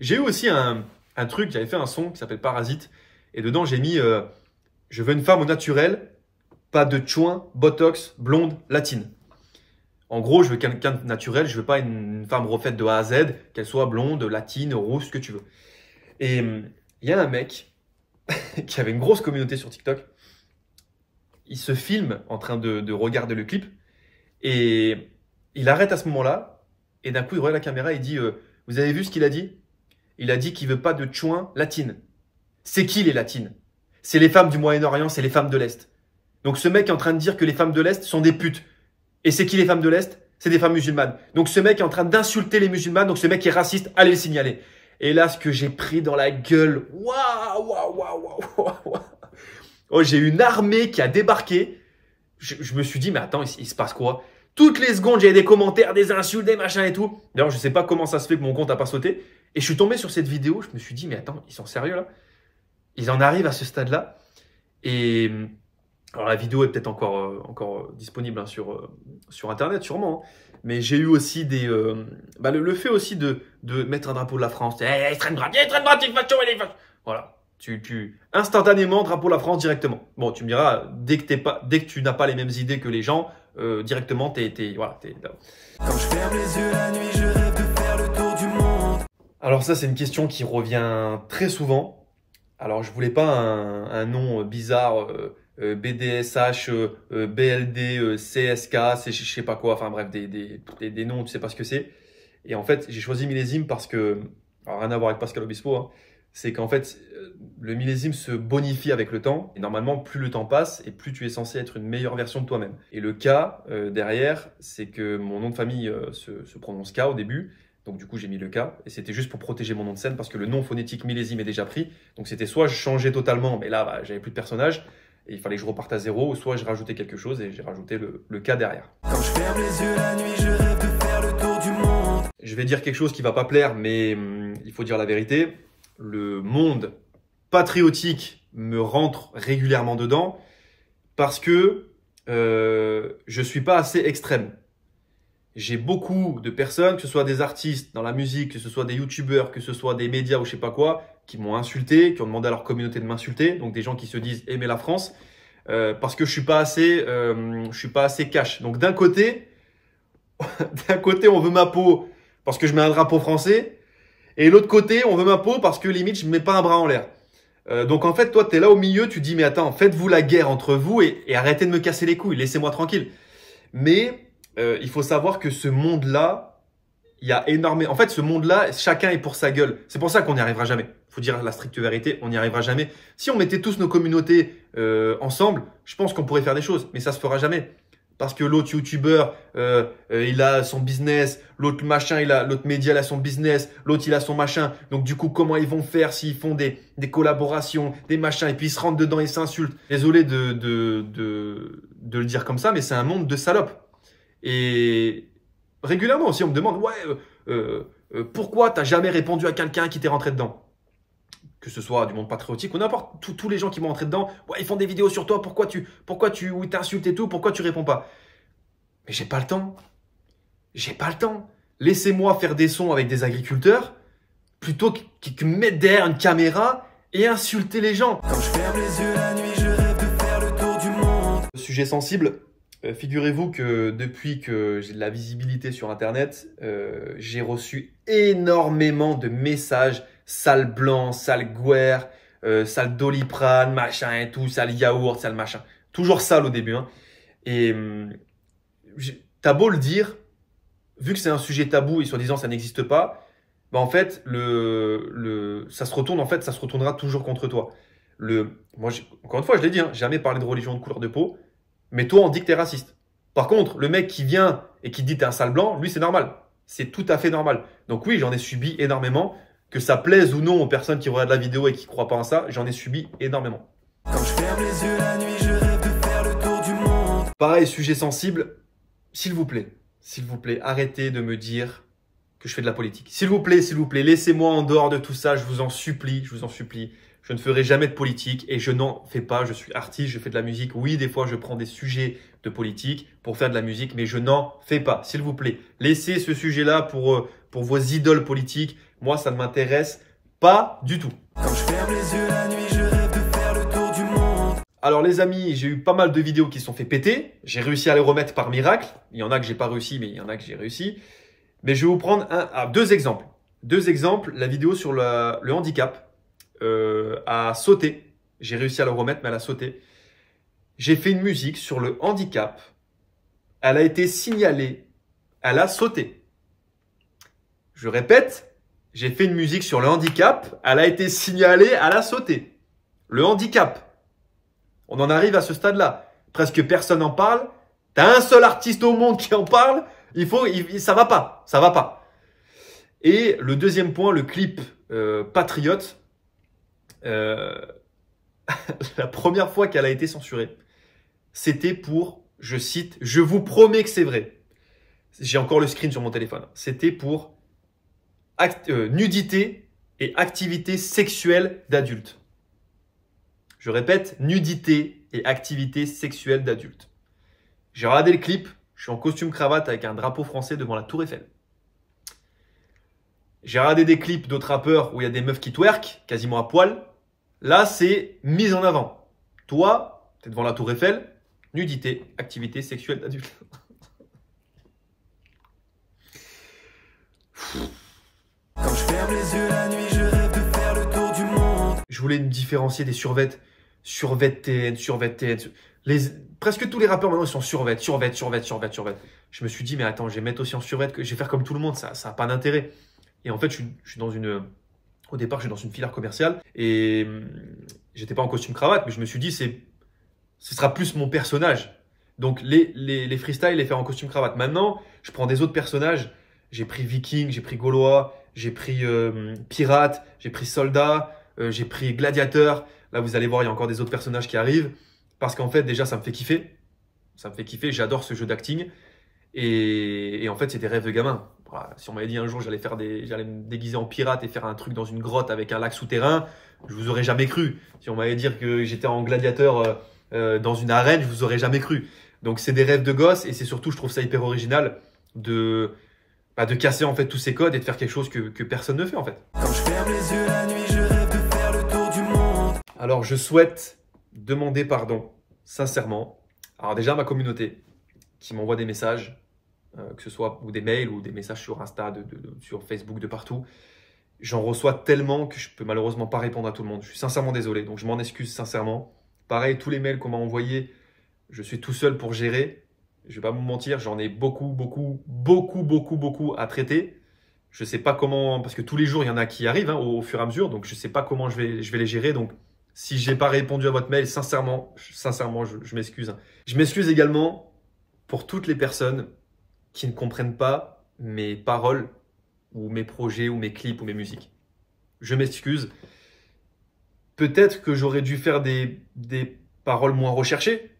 j'ai eu aussi un, truc, j'avais fait un son qui s'appelle Parasite. Et dedans, j'ai mis euh, Je veux une femme au naturel, pas de chouin, botox, blonde, latine. En gros, je veux quelqu'un de naturel, je veux pas une femme refaite de A à Z, qu'elle soit blonde, latine, rousse, ce que tu veux. Et hum, il y a un mec [laughs] qui avait une grosse communauté sur TikTok, il se filme en train de, regarder le clip et il arrête à ce moment-là et d'un coup il regarde la caméra et dit euh, Vous avez vu ce qu'il a dit Il a dit qu'il veut pas de chouin latine. C'est qui les latines C'est les femmes du Moyen-Orient, c'est les femmes de l'Est. Donc ce mec est en train de dire que les femmes de l'Est sont des putes. Et c'est qui les femmes de l'Est C'est des femmes musulmanes. Donc ce mec est en train d'insulter les musulmanes, donc ce mec est raciste, allez le signaler. Et là, ce que j'ai pris dans la gueule, waouh, waouh, waouh, Oh, j'ai une armée qui a débarqué. Je, me suis dit, mais attends, il, se passe quoi Toutes les secondes, j'ai des commentaires, des insultes, des machins et tout. D'ailleurs, je ne sais pas comment ça se fait que mon compte a pas sauté. Et je suis tombé sur cette vidéo. Je me suis dit, mais attends, ils sont sérieux là Ils en arrivent à ce stade-là. Et alors la vidéo est peut-être encore, euh, encore euh, disponible hein, sur, euh, sur Internet, sûrement. Hein mais j'ai eu aussi des. Euh, bah le, fait aussi de, de mettre un drapeau de la France. Hey, eh, extrême eh, droite, extrême eh, droite, il facho, il Voilà. Tu, tu, instantanément, drapeau de la France directement. Bon, tu me diras, dès que, t'es pas, dès que tu n'as pas les mêmes idées que les gens, euh, directement, t'es. t'es voilà, Quand je ferme les yeux la nuit, je rêve de faire le tour du monde. Alors, ça, c'est une question qui revient très souvent. Alors, je voulais pas un, un nom euh, bizarre. BDSH, BLD, CSK, c'est je sais pas quoi, enfin bref, des, noms, tu sais pas ce que c'est. Et en fait, j'ai choisi millésime parce que, alors rien à voir avec Pascal Obispo, hein, c'est qu'en fait, euh, le millésime se bonifie avec le temps. Et normalement, plus le temps passe et plus tu es censé être une meilleure version de toi-même. Et le cas euh, derrière, c'est que mon nom de famille euh, se, prononce K au début. Donc du coup, j'ai mis le K. Et c'était juste pour protéger mon nom de scène parce que le nom phonétique millésime est déjà pris. Donc c'était soit je changeais totalement, mais là, bah, j'avais plus de personnage il fallait que je reparte à zéro, ou soit je rajoutais quelque chose et j'ai rajouté le, cas derrière. Quand je ferme les yeux la nuit, je rêve faire le tour du monde. Je vais dire quelque chose qui va pas plaire, mais hum, il faut dire la vérité. Le monde patriotique me rentre régulièrement dedans parce que je euh, je suis pas assez extrême. J'ai beaucoup de personnes, que ce soit des artistes dans la musique, que ce soit des youtubeurs, que ce soit des médias ou je sais pas quoi, qui m'ont insulté, qui ont demandé à leur communauté de m'insulter, donc des gens qui se disent aimer la France euh, parce que je suis pas assez, euh, je suis pas assez cash. Donc d'un côté, [laughs] d'un côté on veut ma peau parce que je mets un drapeau français, et l'autre côté on veut ma peau parce que limite je mets pas un bras en l'air. Euh, donc en fait toi tu es là au milieu, tu dis mais attends faites-vous la guerre entre vous et, et arrêtez de me casser les couilles, laissez-moi tranquille. Mais il faut savoir que ce monde là il y a énormément. En fait, ce monde-là, chacun est pour sa gueule. C'est pour ça qu'on n'y arrivera jamais. Faut dire la stricte vérité, on n'y arrivera jamais. Si on mettait tous nos communautés euh, ensemble, je pense qu'on pourrait faire des choses, mais ça se fera jamais. Parce que l'autre youtubeur, euh, euh, il a son business, l'autre machin, il a l'autre média, il a son business, l'autre il a son machin. Donc du coup, comment ils vont faire s'ils font des, collaborations, des machins, et puis ils se rentrent dedans et s'insultent. Désolé de, de, de le dire comme ça, mais c'est un monde de salopes. Et, Régulièrement aussi, on me demande, ouais, euh, euh, euh, pourquoi t'as jamais répondu à quelqu'un qui t'est rentré dedans Que ce soit du monde patriotique ou n'importe, tous les gens qui m'ont rentré dedans, ouais, ils font des vidéos sur toi, pourquoi tu, pourquoi tu, ou t'insultes et tout, pourquoi tu réponds pas Mais j'ai pas le temps. J'ai pas le temps. Laissez-moi faire des sons avec des agriculteurs plutôt que, de mettre derrière une caméra et insulter les gens. Quand je ferme les yeux la nuit, je rêve de faire le tour du monde. Sujet sensible, euh, figurez-vous que depuis que j'ai de la visibilité sur Internet, euh, j'ai reçu énormément de messages sale blanc, sale guerre, euh, sale doliprane, machin et tout, sale yaourt, sale machin. Toujours sale au début. Hein. Et hum, t'as beau le dire, vu que c'est un sujet tabou et soi-disant ça n'existe pas, bah en fait, le, le, ça se retourne, en fait, ça se retournera toujours contre toi. Le, moi, encore une fois, je l'ai dit, hein, jamais parlé de religion de couleur de peau mais toi, on dit que t'es raciste. Par contre, le mec qui vient et qui dit t'es un sale blanc, lui, c'est normal. C'est tout à fait normal. Donc oui, j'en ai subi énormément. Que ça plaise ou non aux personnes qui regardent la vidéo et qui croient pas en ça, j'en ai subi énormément. Quand je ferme les yeux la nuit, je rêve de faire le tour du monde. Pareil, sujet sensible, s'il vous plaît, s'il vous plaît, arrêtez de me dire que je fais de la politique. S'il vous plaît, s'il vous plaît, laissez-moi en dehors de tout ça, je vous en supplie, je vous en supplie je ne ferai jamais de politique et je n'en fais pas. Je suis artiste, je fais de la musique. Oui, des fois, je prends des sujets de politique pour faire de la musique, mais je n'en fais pas. S'il vous plaît, laissez ce sujet-là pour, euh, pour vos idoles politiques. Moi, ça ne m'intéresse pas du tout. Quand je ferme les yeux la nuit, je rêve de faire le tour du monde. Alors les amis, j'ai eu pas mal de vidéos qui se sont fait péter. J'ai réussi à les remettre par miracle. Il y en a que j'ai pas réussi, mais il y en a que j'ai réussi. Mais je vais vous prendre un, ah, deux exemples. Deux exemples, la vidéo sur le, le handicap a euh, sauté. J'ai réussi à le remettre, mais elle a sauté. J'ai fait une musique sur le handicap. Elle a été signalée. Elle a sauté. Je répète, j'ai fait une musique sur le handicap. Elle a été signalée. Elle a sauté. Le handicap. On en arrive à ce stade-là. Presque personne n'en parle. T'as un seul artiste au monde qui en parle. Il faut, il, ça va pas, ça va pas. Et le deuxième point, le clip euh, Patriote. Euh, [laughs] la première fois qu'elle a été censurée, c'était pour, je cite, je vous promets que c'est vrai. J'ai encore le screen sur mon téléphone. C'était pour euh, nudité et activité sexuelle d'adulte. Je répète, nudité et activité sexuelle d'adulte. J'ai regardé le clip, je suis en costume cravate avec un drapeau français devant la tour Eiffel. J'ai regardé des clips d'autres rappeurs où il y a des meufs qui twerk, quasiment à poil, Là, c'est mise en avant. Toi, t'es devant la tour Eiffel, nudité, activité sexuelle d'adulte. Quand je ferme les yeux la nuit, je rêve de faire le tour du monde. Je voulais me différencier des survettes. Survette TN, survette TN. Presque tous les rappeurs maintenant ils sont survettes, survettes, survette survettes, Je me suis dit, mais attends, je vais mettre aussi en survette, que je vais faire comme tout le monde, ça n'a pas d'intérêt. Et en fait, je suis dans une au départ, j'étais dans une filière commerciale et hum, j'étais pas en costume cravate, mais je me suis dit, c'est, ce sera plus mon personnage. Donc les, les, les freestyles, les faire en costume cravate. Maintenant, je prends des autres personnages. J'ai pris viking, j'ai pris gaulois, j'ai pris hum, pirate, j'ai pris soldat, euh, j'ai pris gladiateur. Là, vous allez voir, il y a encore des autres personnages qui arrivent. Parce qu'en fait, déjà, ça me fait kiffer. Ça me fait kiffer. J'adore ce jeu d'acting. Et, et en fait, c'est des rêves de gamin. Bah, si on m'avait dit un jour j'allais faire j'allais me déguiser en pirate et faire un truc dans une grotte avec un lac souterrain, je vous aurais jamais cru. Si on m'avait dit que j'étais en gladiateur euh, euh, dans une arène, je vous aurais jamais cru. Donc c'est des rêves de gosse et c'est surtout, je trouve ça hyper original de bah, de casser en fait tous ces codes et de faire quelque chose que, personne ne fait en fait. je ferme les je le du monde. Alors je souhaite demander pardon, sincèrement. Alors déjà ma communauté qui m'envoie des messages euh, que ce soit ou des mails ou des messages sur Insta, de, sur Facebook, de partout. J'en reçois tellement que je peux malheureusement pas répondre à tout le monde. Je suis sincèrement désolé, donc je m'en excuse sincèrement. Pareil, tous les mails qu'on m'a envoyés, je suis tout seul pour gérer. Je vais pas vous mentir, j'en ai beaucoup, beaucoup, beaucoup, beaucoup, beaucoup à traiter. Je sais pas comment, parce que tous les jours il y en a qui arrivent hein, au, fur et à mesure, donc je ne sais pas comment je vais, je vais les gérer. Donc si j'ai pas répondu à votre mail, sincèrement, sincèrement, je m'excuse. Hein. Je m'excuse également pour toutes les personnes qui ne comprennent pas mes paroles ou mes projets ou mes clips ou mes musiques. Je m'excuse. Peut-être que j'aurais dû faire des, paroles moins recherchées,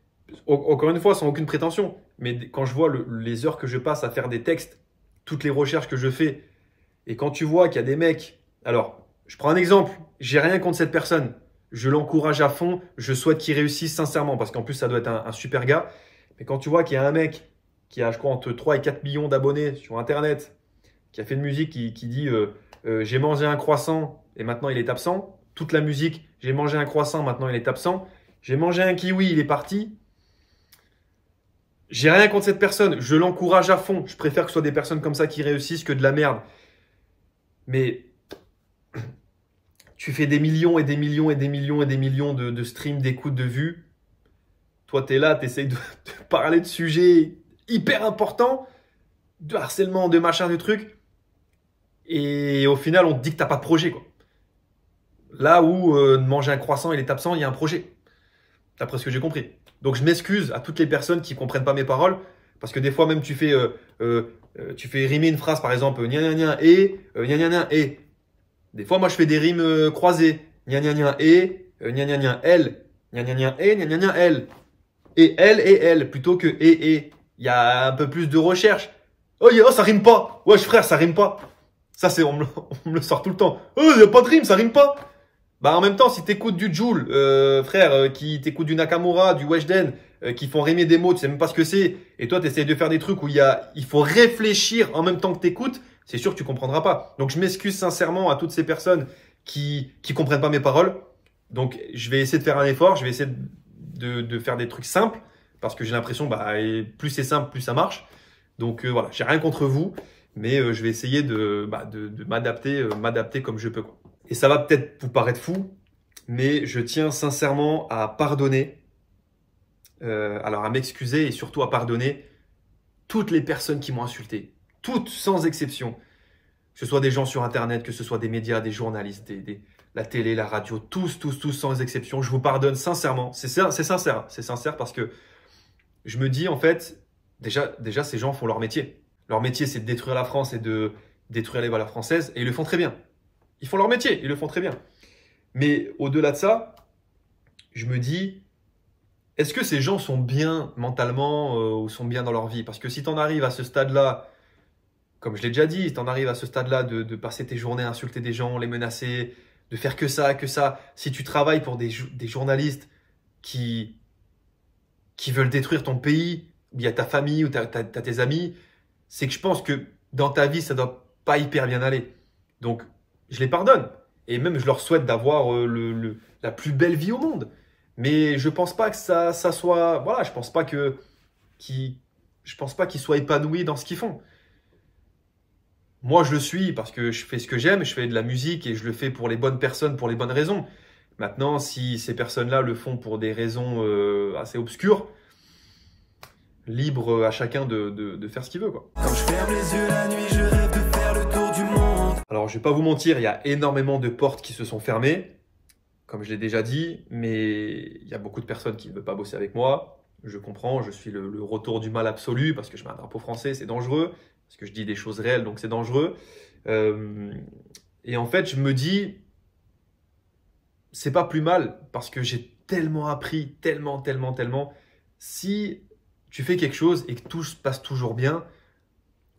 encore une fois, sans aucune prétention. Mais quand je vois les heures que je passe à faire des textes, toutes les recherches que je fais, et quand tu vois qu'il y a des mecs. Alors, je prends un exemple, j'ai rien contre cette personne. Je l'encourage à fond, je souhaite qu'il réussisse sincèrement, parce qu'en plus, ça doit être un, un super gars. Mais quand tu vois qu'il y a un mec qui a, je crois, entre 3 et 4 millions d'abonnés sur Internet, qui a fait une musique qui, qui dit euh, euh, J'ai mangé un croissant et maintenant il est absent. Toute la musique J'ai mangé un croissant, maintenant il est absent. J'ai mangé un kiwi, il est parti. J'ai rien contre cette personne, je l'encourage à fond. Je préfère que ce soit des personnes comme ça qui réussissent que de la merde. Mais [clears throat] tu fais des millions et des millions et des millions et des millions de, streams, d'écoutes, de vues. Toi, tu es là, tu essayes de, [laughs] de, parler de sujets hyper important, de harcèlement, de machin, de truc. Et au final, on te dit que t'as pas de projet. Quoi. Là où manger un croissant il est absent, il y a un projet. D'après ce que j'ai compris. Donc je m'excuse à toutes les personnes qui comprennent pas mes paroles. Parce que des fois, même tu fais, tu fais rimer une phrase, par exemple, gna nia et, nia, et. Des fois, moi, je fais des rimes croisées. Gna gna et, gna gna elle. Gna gna et, gna gna elle. Et elle et elle, plutôt que et et il y a un peu plus de recherche. Oh, oh, ça rime pas. Wesh, frère, ça rime pas. Ça, c'est, on, me le [laughs] sort tout le temps. Oh, il n'y a pas de rime, ça rime pas. Bah, en même temps, si t'écoutes du Joule, euh, frère, euh, qui t'écoute du Nakamura, du Weshden, euh, qui font rimer des mots, tu sais même pas ce que c'est, et toi, t'essayes de faire des trucs où il y a, il faut réfléchir en même temps que t'écoutes, c'est sûr que tu comprendras pas. Donc, je m'excuse sincèrement à toutes ces personnes qui, qui comprennent pas mes paroles. Donc, je vais essayer de faire un effort, je vais essayer de faire des trucs simples parce que j'ai l'impression, bah, plus c'est simple, plus ça marche. Donc euh, voilà, j'ai rien contre vous, mais euh, je vais essayer de, bah, de, m'adapter, euh, m'adapter comme je peux. Et ça va peut-être vous paraître fou, mais je tiens sincèrement à pardonner, alors à m'excuser et surtout à pardonner toutes les personnes qui m'ont insulté, toutes sans exception, que ce soit des gens sur Internet, que ce soit des médias, des journalistes, la télé, la radio, tous, tous, tous, sans exception. Je vous pardonne sincèrement. C'est sincère, c'est sincère parce que je me dis en fait, déjà, déjà ces gens font leur métier. Leur métier, c'est de détruire la France et de détruire les valeurs françaises, et ils le font très bien. Ils font leur métier, ils le font très bien. Mais au-delà de ça, je me dis, est-ce que ces gens sont bien mentalement euh, ou sont bien dans leur vie Parce que si t'en en arrives à ce stade-là, comme je l'ai déjà dit, si tu en arrives à ce stade-là de, de, passer tes journées à insulter des gens, les menacer, de faire que ça, que ça, si tu travailles pour des, des journalistes qui qui veulent détruire ton pays, où il y a ta famille, ou tu as, tes amis, c'est que je pense que dans ta vie, ça doit pas hyper bien aller. Donc, je les pardonne. Et même, je leur souhaite d'avoir euh, la plus belle vie au monde. Mais je pense pas que ça, ça soit. Voilà, je pense pas que. Qui, je pense pas qu'ils soient épanouis dans ce qu'ils font. Moi, je le suis parce que je fais ce que j'aime, je fais de la musique et je le fais pour les bonnes personnes, pour les bonnes raisons. Maintenant, si ces personnes-là le font pour des raisons euh, assez obscures, libre à chacun de, faire ce qu'il veut. Quoi. Quand je ferme les yeux la nuit, je rêve de faire le tour du monde. Alors, je vais pas vous mentir, il y a énormément de portes qui se sont fermées, comme je l'ai déjà dit, mais il y a beaucoup de personnes qui ne veulent pas bosser avec moi. Je comprends, je suis le, retour du mal absolu parce que je mets un drapeau français, c'est dangereux, parce que je dis des choses réelles, donc c'est dangereux. Euh, et en fait, je me dis, c'est pas plus mal parce que j'ai tellement appris, tellement, tellement, tellement. Si tu fais quelque chose et que tout se passe toujours bien,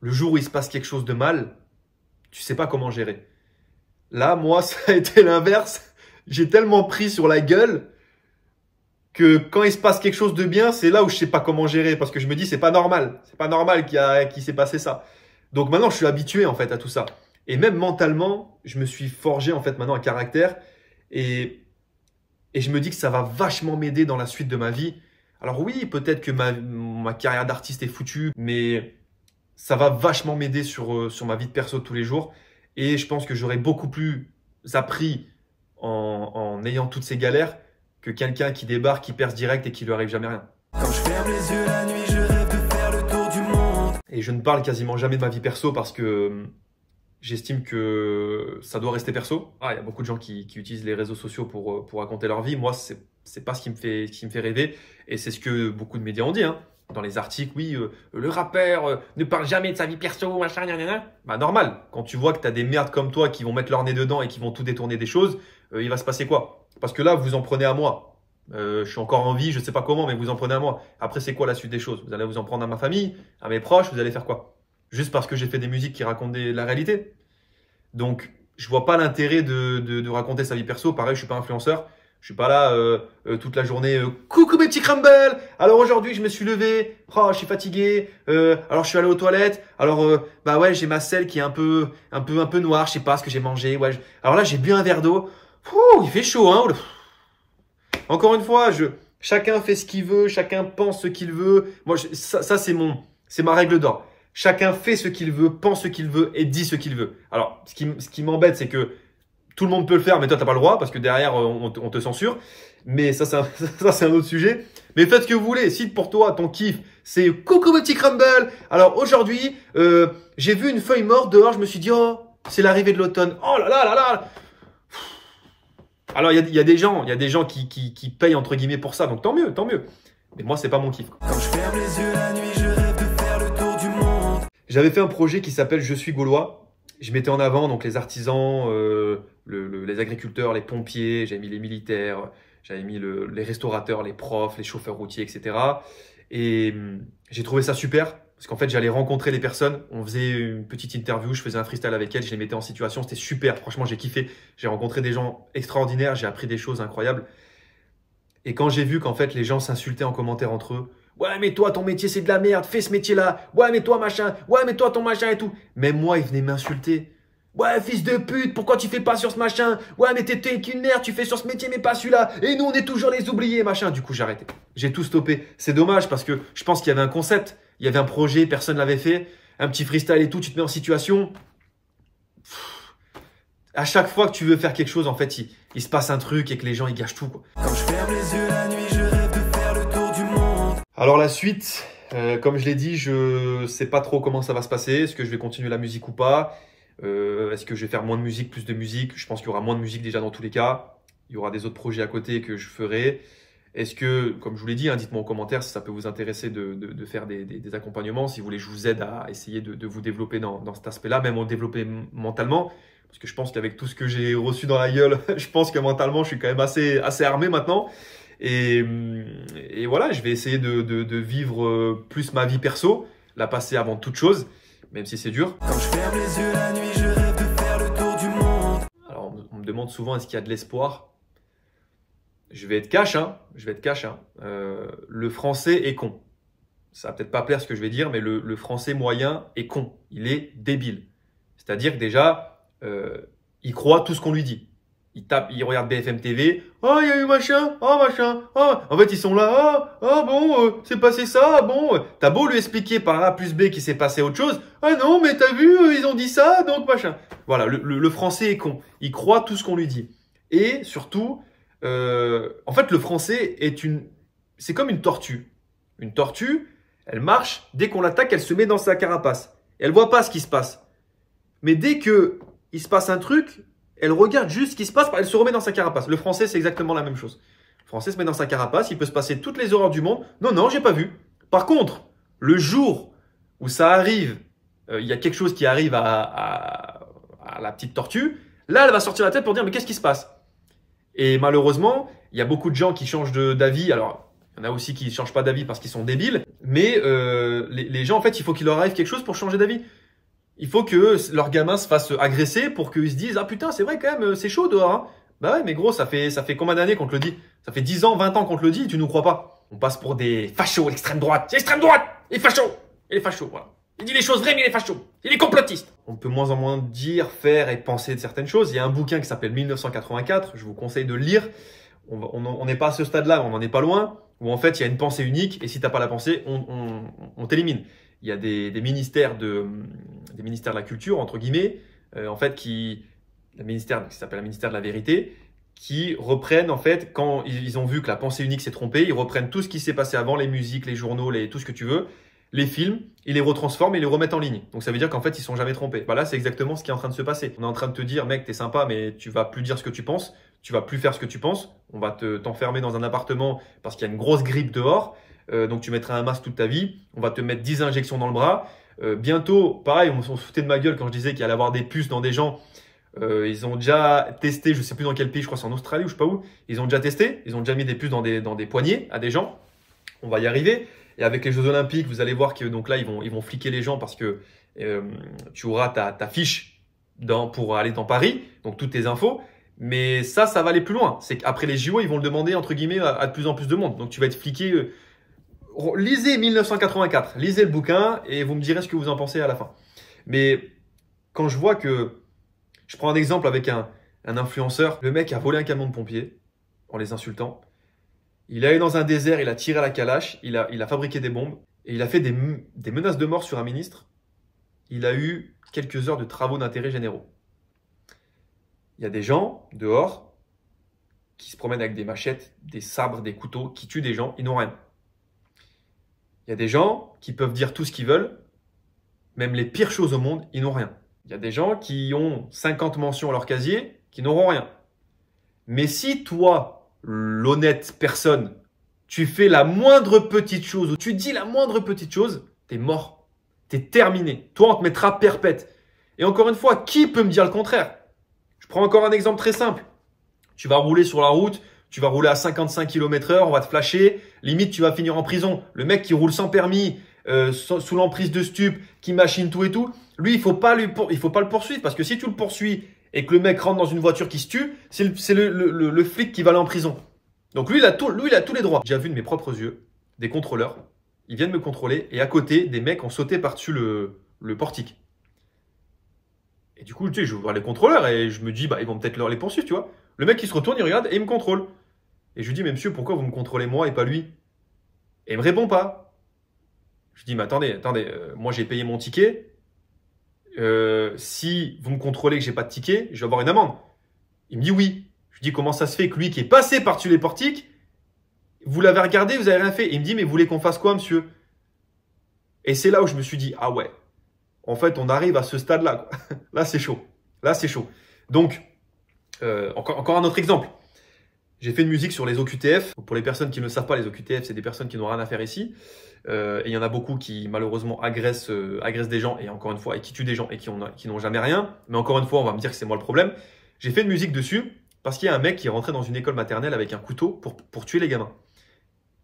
le jour où il se passe quelque chose de mal, tu sais pas comment gérer. Là, moi, [laughs] ça a été l'inverse. J'ai tellement pris sur la gueule que quand il se passe quelque chose de bien, c'est là où je sais pas comment gérer parce que je me dis c'est pas normal, c'est pas normal qu'il s'est passé ça. Donc maintenant, je suis habitué en fait à tout ça. Et même mentalement, je me suis forgé en fait maintenant un caractère et, je me dis que ça va vachement m'aider dans la suite de ma vie. Alors oui, peut-être que ma, carrière d'artiste est foutue, mais ça va vachement m'aider sur, euh, sur ma vie de perso tous les jours. Et je pense que j'aurais beaucoup plus appris en, ayant toutes ces galères que quelqu'un qui débarque, qui perce direct et qui lui arrive jamais rien. je du Et je ne parle quasiment jamais de ma vie perso parce que J'estime que ça doit rester perso. Ah, il y a beaucoup de gens qui, utilisent les réseaux sociaux pour, euh, pour raconter leur vie. Moi, c'est n'est pas ce qui me fait, qui me fait rêver. Et c'est ce que beaucoup de médias ont dit. Hein. Dans les articles, oui, euh, le rappeur euh, ne parle jamais de sa vie perso, machin, rien, rien, Bah, normal. Quand tu vois que tu as des merdes comme toi qui vont mettre leur nez dedans et qui vont tout détourner des choses, il va se passer quoi Parce que là, vous en prenez à moi. je suis encore en vie, je sais pas comment, mais vous en prenez à moi. Après, c'est quoi la suite des choses Vous allez vous en prendre à ma famille, à mes proches, vous allez faire quoi juste parce que j'ai fait des musiques qui racontaient la réalité. Donc, je vois pas l'intérêt de, de, de, raconter sa vie perso. Pareil, je suis pas influenceur. Je suis pas là euh, euh, toute la journée. Euh, Coucou mes petits crumbles. Alors aujourd'hui, je me suis levé. Oh, je suis fatigué. alors je suis allé aux toilettes. Alors bah ouais, j'ai ma selle qui est un peu, un peu, un peu noire. Je sais pas ce que j'ai mangé. Ouais. Alors là, j'ai bu un verre d'eau. il fait chaud, hein. Encore une fois, je, chacun fait ce qu'il veut. Chacun pense ce qu'il veut. Moi, ça, ça c'est mon, c'est ma règle d'or. Chacun fait ce qu'il veut, pense ce qu'il veut et dit ce qu'il veut. Alors, ce qui, ce qui m'embête, c'est que tout le monde peut le faire, mais toi, tu n'as pas le droit parce que derrière, euh, on, te censure. Mais [laughs] ça, c'est un, autre sujet. Mais faites ce que vous voulez. Si pour toi, ton kiff, c'est coucou petit crumble. Alors aujourd'hui, euh, j'ai vu une feuille morte dehors. Je me suis dit, oh, c'est l'arrivée de l'automne. Oh là là là là. Alors il y, a, des gens, il y a des gens qui, qui, payent entre guillemets pour ça. Donc tant mieux, tant mieux. Mais moi, c'est pas mon kiff. Quand je ferme les yeux la nuit, j'avais fait un projet qui s'appelle Je suis gaulois. Je mettais en avant donc les artisans, euh, les agriculteurs, les pompiers, j'avais mis les militaires, j'avais mis les restaurateurs, les profs, les chauffeurs routiers, etc. Et mm, j'ai trouvé ça super parce qu'en fait j'allais rencontrer les personnes, on faisait une petite interview, je faisais un freestyle avec elles, je les mettais en situation, c'était super, franchement j'ai kiffé, j'ai rencontré des gens extraordinaires, j'ai appris des choses incroyables. Et quand j'ai vu qu'en fait les gens s'insultaient en commentaire entre eux, Ouais, mais toi, ton métier, c'est de la merde. Fais ce métier-là. Ouais, mais toi, machin. Ouais, mais toi, ton machin et tout. mais moi, il venait m'insulter. Ouais, fils de pute, pourquoi tu fais pas sur ce machin Ouais, mais t'es qu'une merde, tu fais sur ce métier, mais pas celui-là. Et nous, on est toujours les oubliés, machin. Du coup, j'ai arrêté. J'ai tout stoppé. C'est dommage parce que je pense qu'il y avait un concept, il y avait un projet, personne l'avait fait. Un petit freestyle et tout, tu te mets en situation. à chaque fois que tu veux faire quelque chose, en fait, il, se passe un truc et que les gens, ils gâchent tout. je ferme les yeux la nuit, alors la suite, euh, comme je l'ai dit, je ne sais pas trop comment ça va se passer. Est-ce que je vais continuer la musique ou pas euh, Est-ce que je vais faire moins de musique, plus de musique Je pense qu'il y aura moins de musique déjà dans tous les cas. Il y aura des autres projets à côté que je ferai. Est-ce que, comme je vous l'ai dit, hein, dites-moi en commentaire si ça peut vous intéresser de, faire des, accompagnements. Si vous voulez, je vous aide à essayer de, vous développer dans, cet aspect-là, même en développer mentalement. Parce que je pense qu'avec tout ce que j'ai reçu dans la gueule, [laughs] je pense que mentalement, je suis quand même assez armé maintenant. Et, voilà, je vais essayer de, vivre euh, plus ma vie perso, la passer avant toute chose, même si c'est dur. Quand je ferme les yeux la nuit, je rêve de faire le tour du monde. Alors, on, me demande souvent est-ce qu'il y a de l'espoir Je vais être cash, hein. Je vais être cash, hein. Euh, le français est con. Ça va peut-être pas plaire ce que je vais dire, mais le, français moyen est con. Il est débile. C'est-à-dire que déjà, euh, il croit tout ce qu'on lui dit ils tapent, ils regardent BFM TV. Oh, ah, il y a eu machin, oh machin, oh. En fait, ils sont là. Oh, bon, euh, c'est passé ça. bon, euh. t'as beau lui expliquer par A plus B qu'il s'est passé autre chose. Ah non, mais t'as vu, euh, ils ont dit ça, donc machin. Voilà, le, le, le, français est con. Il croit tout ce qu'on lui dit. Et surtout, en fait, le français est une, c'est comme une tortue. Une tortue, elle marche. Dès qu'on l'attaque, elle se met dans sa carapace. Elle voit pas ce qui se passe. Mais dès que il se passe un truc, elle regarde juste ce qui se passe, elle se remet dans sa carapace. Le français, c'est exactement la même chose. Le français se met dans sa carapace, il peut se passer toutes les horreurs du monde. Non, non, j'ai pas vu. Par contre, le jour où ça arrive, euh, il y a quelque chose qui arrive à, la petite tortue, là, elle va sortir la tête pour dire mais qu'est-ce qui se passe Et malheureusement, il y a beaucoup de gens qui changent d'avis. Alors, il y en a aussi qui ne changent pas d'avis parce qu'ils sont débiles. Mais euh, les, gens, en fait, il faut qu'il leur arrive quelque chose pour changer d'avis il faut que leurs gamin se fassent agresser pour qu'ils se disent Ah putain, c'est vrai quand même, euh, c'est chaud dehors. Hein. Bah ouais, mais gros, ça fait, ça fait combien d'années qu'on te le dit Ça fait 10 ans, 20 ans qu'on te le dit, tu nous crois pas. On passe pour des fachos, l'extrême droite. l'extrême droite Il est facho Il est facho, voilà. Il dit les choses vraies, mais il est facho. Il est complotiste. On peut moins en moins dire, faire et penser de certaines choses. Il y a un bouquin qui s'appelle 1984, je vous conseille de le lire. On n'est pas à ce stade-là, on n'en est pas loin, où en fait il y a une pensée unique, et si t'as pas la pensée, on, on, t'élimine. Il y a des ministères de, des ministères de la culture, entre guillemets, euh, en fait, qui, le ministère, qui s'appelle le ministère de la vérité, qui reprennent, en fait, quand ils ont vu que la pensée unique s'est trompée, ils reprennent tout ce qui s'est passé avant, les musiques, les journaux, les, tout ce que tu veux, les films, ils les retransforment et les remettent en ligne. Donc ça veut dire qu'en fait, ils sont jamais trompés. Voilà, c'est exactement ce qui est en train de se passer. On est en train de te dire, mec, t'es sympa, mais tu vas plus dire ce que tu penses, tu vas plus faire ce que tu penses, on va te, t'enfermer dans un appartement parce qu'il y a une grosse grippe dehors, euh, donc tu mettras un masque toute ta vie, on va te mettre 10 injections dans le bras, euh, bientôt, pareil, on s'en foutait de ma gueule quand je disais qu'il allait avoir des puces dans des gens. Euh, ils ont déjà testé, je sais plus dans quel pays, je crois c'est en Australie ou je sais pas où. Ils ont déjà testé, ils ont déjà mis des puces dans des, dans poignets à des gens. On va y arriver. Et avec les Jeux Olympiques, vous allez voir que donc là, ils vont, ils vont fliquer les gens parce que euh, tu auras ta, fiche dans, pour aller dans Paris, donc toutes tes infos. Mais ça, ça va aller plus loin. C'est qu'après les JO, ils vont le demander entre guillemets à, à, de plus en plus de monde. Donc tu vas être fliqué lisez 1984, lisez le bouquin et vous me direz ce que vous en pensez à la fin. Mais quand je vois que, je prends un exemple avec un, influenceur, le mec a volé un camion de pompiers en les insultant. Il est allé dans un désert, il a tiré à la calache, il a, fabriqué des bombes et il a fait des, des menaces de mort sur un ministre. Il a eu quelques heures de travaux d'intérêt généraux. Il y a des gens dehors qui se promènent avec des machettes, des sabres, des couteaux, qui tuent des gens, ils n'ont rien. Il y a des gens qui peuvent dire tout ce qu'ils veulent, même les pires choses au monde, ils n'ont rien. Il y a des gens qui ont 50 mentions à leur casier, qui n'auront rien. Mais si toi, l'honnête personne, tu fais la moindre petite chose ou tu dis la moindre petite chose, t'es mort. T'es terminé. Toi, on te mettra perpète. Et encore une fois, qui peut me dire le contraire Je prends encore un exemple très simple. Tu vas rouler sur la route, tu vas rouler à 55 km h on va te flasher, limite tu vas finir en prison. Le mec qui roule sans permis, euh, sous l'emprise de stup, qui machine tout et tout, lui, il faut pas lui il faut pas le poursuivre parce que si tu le poursuis et que le mec rentre dans une voiture qui se tue, c'est le, flic qui va aller en prison. Donc lui, il a, lui, il a tous les droits. J'ai vu de mes propres yeux des contrôleurs, ils viennent me contrôler et à côté, des mecs ont sauté par-dessus le portique. Et du coup, tu sais, je vois les contrôleurs et je me dis, bah, ils vont peut-être leur les poursuivre, tu vois. Le mec, il se retourne, il regarde et il me contrôle. Et je lui dis, mais monsieur, pourquoi vous me contrôlez moi et pas lui Et il me répond pas. Je dis, mais attendez, attendez, euh, moi j'ai payé mon ticket. Euh, si vous me contrôlez que j'ai pas de ticket, je vais avoir une amende. Il me dit oui. Je lui dis, comment ça se fait que lui qui est passé par-dessus les portiques, vous l'avez regardé, vous avez rien fait. il me dit, mais vous voulez qu'on fasse quoi, monsieur Et c'est là où je me suis dit, ah ouais, en fait, on arrive à ce stade-là. Là, [laughs] Là c'est chaud. Là, c'est chaud. Donc, euh, encore, encore un autre exemple. J'ai fait une musique sur les OQTF. Pour les personnes qui ne savent pas, les OQTF, c'est des personnes qui n'ont rien à faire ici. Euh, et il y en a beaucoup qui malheureusement agressent, euh, agressent des gens et encore une fois, et qui tuent des gens et qui, qui n'ont jamais rien. Mais encore une fois, on va me dire que c'est moi le problème. J'ai fait une musique dessus parce qu'il y a un mec qui est rentré dans une école maternelle avec un couteau pour, pour tuer les gamins.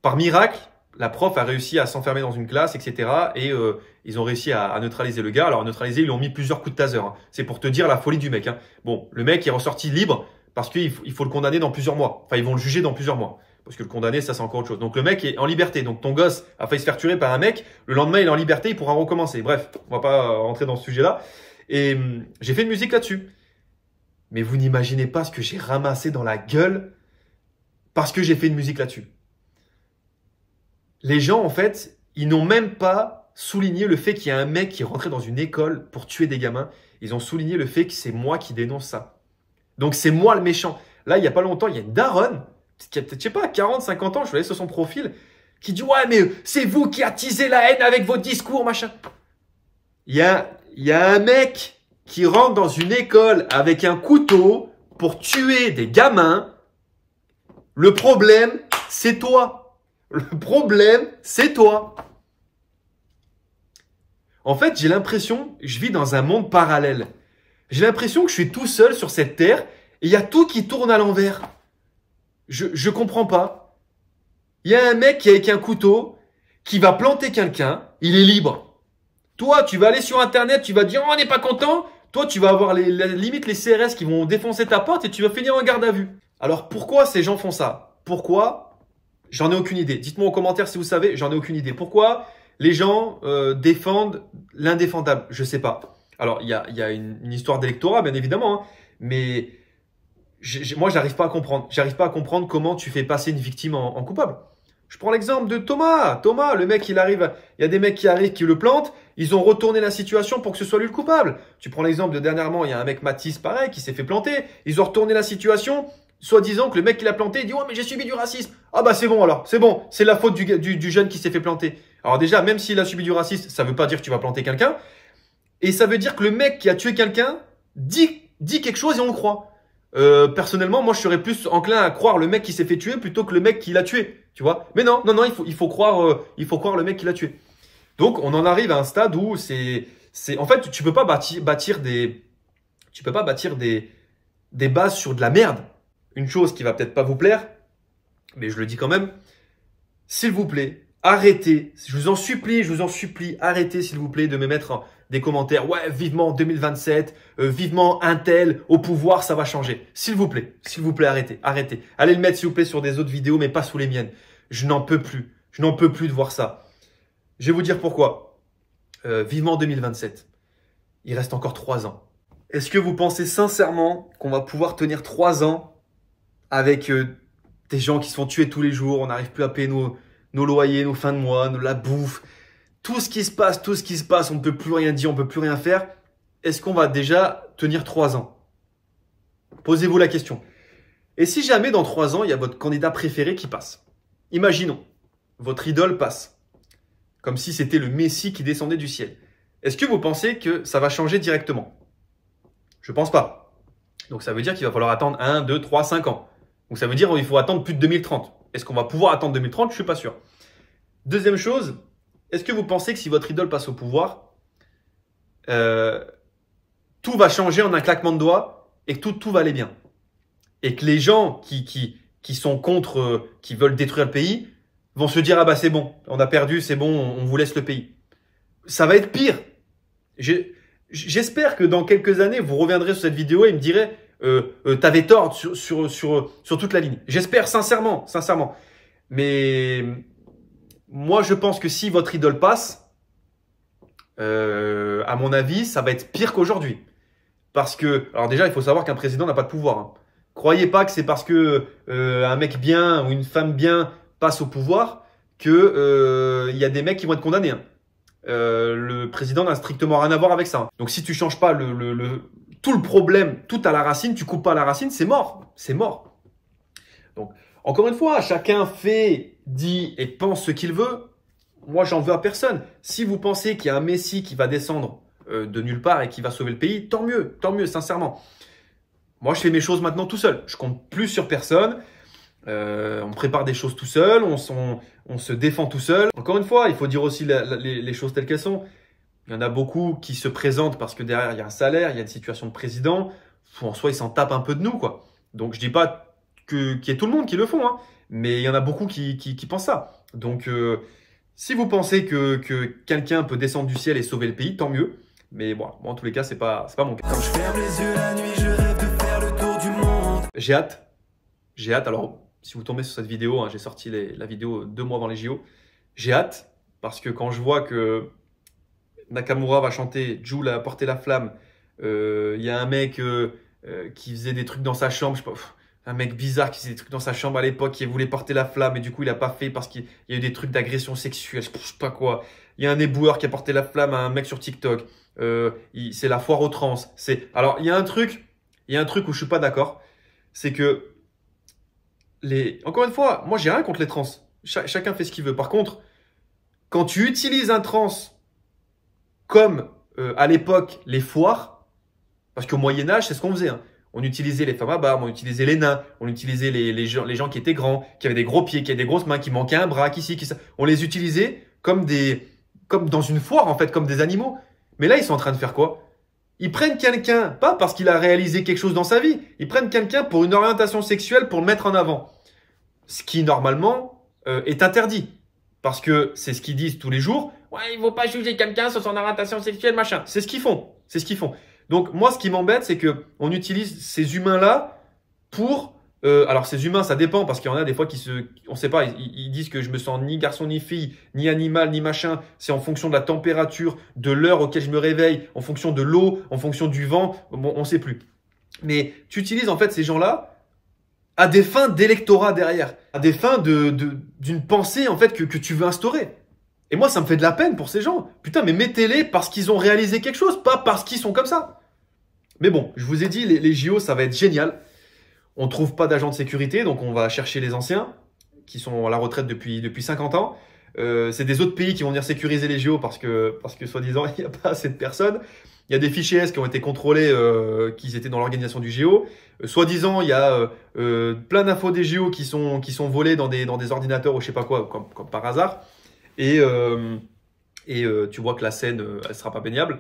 Par miracle, la prof a réussi à s'enfermer dans une classe, etc. Et euh, ils ont réussi à, neutraliser le gars. Alors neutraliser, ils lui ont mis plusieurs coups de taser. Hein. C'est pour te dire la folie du mec. Hein. Bon, le mec est ressorti libre, parce qu'il faut, le condamner dans plusieurs mois. Enfin, ils vont le juger dans plusieurs mois. Parce que le condamner, ça, c'est encore autre chose. Donc, le mec est en liberté. Donc, ton gosse a failli se faire tuer par un mec. Le lendemain, il est en liberté, il pourra recommencer. Bref, on va pas euh, rentrer dans ce sujet-là. Et hum, j'ai fait une musique là-dessus. Mais vous n'imaginez pas ce que j'ai ramassé dans la gueule parce que j'ai fait une musique là-dessus. Les gens, en fait, ils n'ont même pas souligné le fait qu'il y a un mec qui est rentré dans une école pour tuer des gamins. Ils ont souligné le fait que c'est moi qui dénonce ça. Donc c'est moi le méchant. Là, il n'y a pas longtemps, il y a une daronne, qui a peut-être, je sais pas, 40, 50 ans, je suis allé sur son profil, qui dit Ouais, mais c'est vous qui attisez la haine avec vos discours, machin. Il y a, il y a un mec qui rentre dans une école avec un couteau pour tuer des gamins. Le problème, c'est toi. Le problème, c'est toi. En fait, j'ai l'impression je vis dans un monde parallèle. J'ai l'impression que je suis tout seul sur cette terre et il y a tout qui tourne à l'envers. Je, je comprends pas. Il y a un mec qui avec un couteau qui va planter quelqu'un, il est libre. Toi, tu vas aller sur internet, tu vas dire on n'est pas content. Toi, tu vas avoir les, limites limite les CRS qui vont défoncer ta porte et tu vas finir en garde à vue. Alors pourquoi ces gens font ça Pourquoi J'en ai aucune idée. Dites-moi en commentaire si vous savez, j'en ai aucune idée. Pourquoi les gens euh, défendent l'indéfendable Je sais pas. Alors, il y a, une, histoire d'électorat, bien évidemment, hein. mais moi, j'arrive pas à comprendre. J'arrive pas à comprendre comment tu fais passer une victime en, coupable. Je prends l'exemple de Thomas. Thomas, le mec, il arrive. Il y a des mecs qui arrivent, qui le plantent. Ils ont retourné la situation pour que ce soit lui le coupable. Tu prends l'exemple de dernièrement, il y a un mec Matisse, pareil, qui s'est fait planter. Ils ont retourné la situation, soi-disant que le mec qui l'a planté, dit ouais mais j'ai subi du racisme. Ah bah c'est bon alors, c'est bon, c'est la faute du, du jeune qui s'est fait planter. Alors déjà, même s'il a subi du racisme, ça veut pas dire que tu vas planter quelqu'un. Et ça veut dire que le mec qui a tué quelqu'un dit, dit quelque chose et on le croit. Euh, personnellement, moi, je serais plus enclin à croire le mec qui s'est fait tuer plutôt que le mec qui l'a tué. Tu vois Mais non, non, non, il faut, il faut croire, euh, il faut croire le mec qui l'a tué. Donc, on en arrive à un stade où c'est, c'est, en fait, tu peux pas bâtir, bâtir des, tu peux pas bâtir des, des bases sur de la merde. Une chose qui va peut-être pas vous plaire, mais je le dis quand même. S'il vous plaît, arrêtez. Je vous en supplie, je vous en supplie, arrêtez, s'il vous plaît, de me mettre des commentaires, ouais, vivement 2027, euh, vivement Intel au pouvoir, ça va changer. S'il vous plaît, s'il vous plaît, arrêtez, arrêtez. Allez le mettre s'il vous plaît sur des autres vidéos, mais pas sous les miennes. Je n'en peux plus, je n'en peux plus de voir ça. Je vais vous dire pourquoi. Euh, vivement 2027. Il reste encore trois ans. Est-ce que vous pensez sincèrement qu'on va pouvoir tenir trois ans avec euh, des gens qui sont tués tous les jours, on n'arrive plus à payer nos, nos loyers, nos fins de mois, nos, la bouffe, tout ce qui se passe, tout ce qui se passe, on ne peut plus rien dire, on ne peut plus rien faire, est-ce qu'on va déjà tenir trois ans Posez-vous la question. Et si jamais dans trois ans, il y a votre candidat préféré qui passe Imaginons, votre idole passe, comme si c'était le Messie qui descendait du ciel. Est-ce que vous pensez que ça va changer directement Je pense pas. Donc ça veut dire qu'il va falloir attendre 1, 2, 3, 5 ans. Donc ça veut dire qu'il faut attendre plus de 2030. Est-ce qu'on va pouvoir attendre 2030 Je ne suis pas sûr. Deuxième chose, est-ce que vous pensez que si votre idole passe au pouvoir, euh, tout va changer en un claquement de doigts et que tout, tout va aller bien Et que les gens qui, qui, sont contre, euh, qui veulent détruire le pays, vont se dire ah bah c'est bon, on a perdu, c'est bon, on, vous laisse le pays. Ça va être pire. J'espère que dans quelques années, vous reviendrez sur cette vidéo et me direz euh, t'avais tort sur, sur, sur, sur toute la ligne. J'espère sincèrement, sincèrement. Mais moi, je pense que si votre idole passe, euh, à mon avis, ça va être pire qu'aujourd'hui. Parce que, alors déjà, il faut savoir qu'un président n'a pas de pouvoir. Hein. Croyez pas que c'est parce que euh, un mec bien ou une femme bien passe au pouvoir que euh, il y a des mecs qui vont être condamnés. Hein. le président n'a strictement rien à voir avec ça. Hein. Donc si tu changes pas le, tout le problème, tout à la racine, tu coupes pas la racine, c'est mort, c'est mort. Donc encore une fois, chacun fait dit et pense ce qu'il veut, moi j'en veux à personne. Si vous pensez qu'il y a un Messie qui va descendre euh, de nulle part et qui va sauver le pays, tant mieux, tant mieux, sincèrement. Moi je fais mes choses maintenant tout seul. Je compte plus sur personne. Euh, on prépare des choses tout seul, on, se défend tout seul. Encore une fois, il faut dire aussi les, choses telles qu'elles sont. Il y en a beaucoup qui se présentent parce que derrière il y a un salaire, il y a une situation de président. En soi, ils s'en tapent un peu de nous, quoi. Donc je dis pas que qu'il y ait tout le monde qui le font, hein. Mais il y en a beaucoup qui, pensent ça. Donc, euh, si vous pensez que, quelqu'un peut descendre du ciel et sauver le pays, tant mieux. Mais bon, moi, en tous les cas, c'est pas, pas mon cas. du monde. J'ai hâte. J'ai hâte. Alors, si vous tombez sur cette vidéo, hein, j'ai sorti la vidéo deux mois avant les JO. J'ai hâte parce que quand je vois que Nakamura va chanter, Jules a porté la flamme, euh, il y a un mec euh, qui faisait des trucs dans sa chambre, je sais pas un mec bizarre qui faisait des trucs dans sa chambre à l'époque, qui voulait porter la flamme, et du coup, il a pas fait parce qu'il y a eu des trucs d'agression sexuelle, je sais pas quoi. Il y a un éboueur qui a porté la flamme à un mec sur TikTok. Euh, c'est la foire aux trans. C'est, alors, il y a un truc, il y a un truc où je suis pas d'accord. C'est que, les, encore une fois, moi, j'ai rien contre les trans. chacun fait ce qu'il veut. Par contre, quand tu utilises un trans comme, euh, à l'époque, les foires, parce qu'au Moyen-Âge, c'est ce qu'on faisait, hein on utilisait les femmes à barbe, on utilisait les nains, on utilisait les, gens, qui étaient grands, qui avaient des gros pieds, qui avaient des grosses mains, qui manquaient un bras, qui ci, qui ça. On les utilisait comme des, comme dans une foire en fait, comme des animaux. Mais là, ils sont en train de faire quoi Ils prennent quelqu'un, pas parce qu'il a réalisé quelque chose dans sa vie, ils prennent quelqu'un pour une orientation sexuelle pour le mettre en avant. Ce qui normalement euh, est interdit. Parce que c'est ce qu'ils disent tous les jours. Ouais, il ne faut pas juger quelqu'un sur son orientation sexuelle, machin. C'est ce qu'ils font. C'est ce qu'ils font. Donc moi, ce qui m'embête, c'est que on utilise ces humains-là pour... Euh, alors ces humains, ça dépend, parce qu'il y en a des fois qui se... On sait pas, ils, disent que je me sens ni garçon ni fille, ni animal, ni machin. C'est en fonction de la température, de l'heure auquel je me réveille, en fonction de l'eau, en fonction du vent, bon, on sait plus. Mais tu utilises en fait ces gens-là à des fins d'électorat derrière, à des fins d'une pensée en fait que tu veux instaurer. Et moi, ça me fait de la peine pour ces gens. Putain, mais mettez-les parce qu'ils ont réalisé quelque chose, pas parce qu'ils sont comme ça. Mais bon, je vous ai dit, les, JO, ça va être génial. On ne trouve pas d'agents de sécurité, donc on va chercher les anciens qui sont à la retraite depuis, depuis 50 ans. Euh, c'est des autres pays qui vont venir sécuriser les JO parce que, parce que soi-disant, [laughs] il n'y a pas assez de personnes. Il y a des fichiers S qui ont été contrôlés, euh, qui étaient dans l'organisation du JO. Euh, soi-disant, il y a plein d'infos des JO qui sont, qui sont volées dans des, ordinateurs ou je sais pas quoi, comme par hasard. Et, euh, et euh, tu vois que la scène, euh, elle sera pas baignable.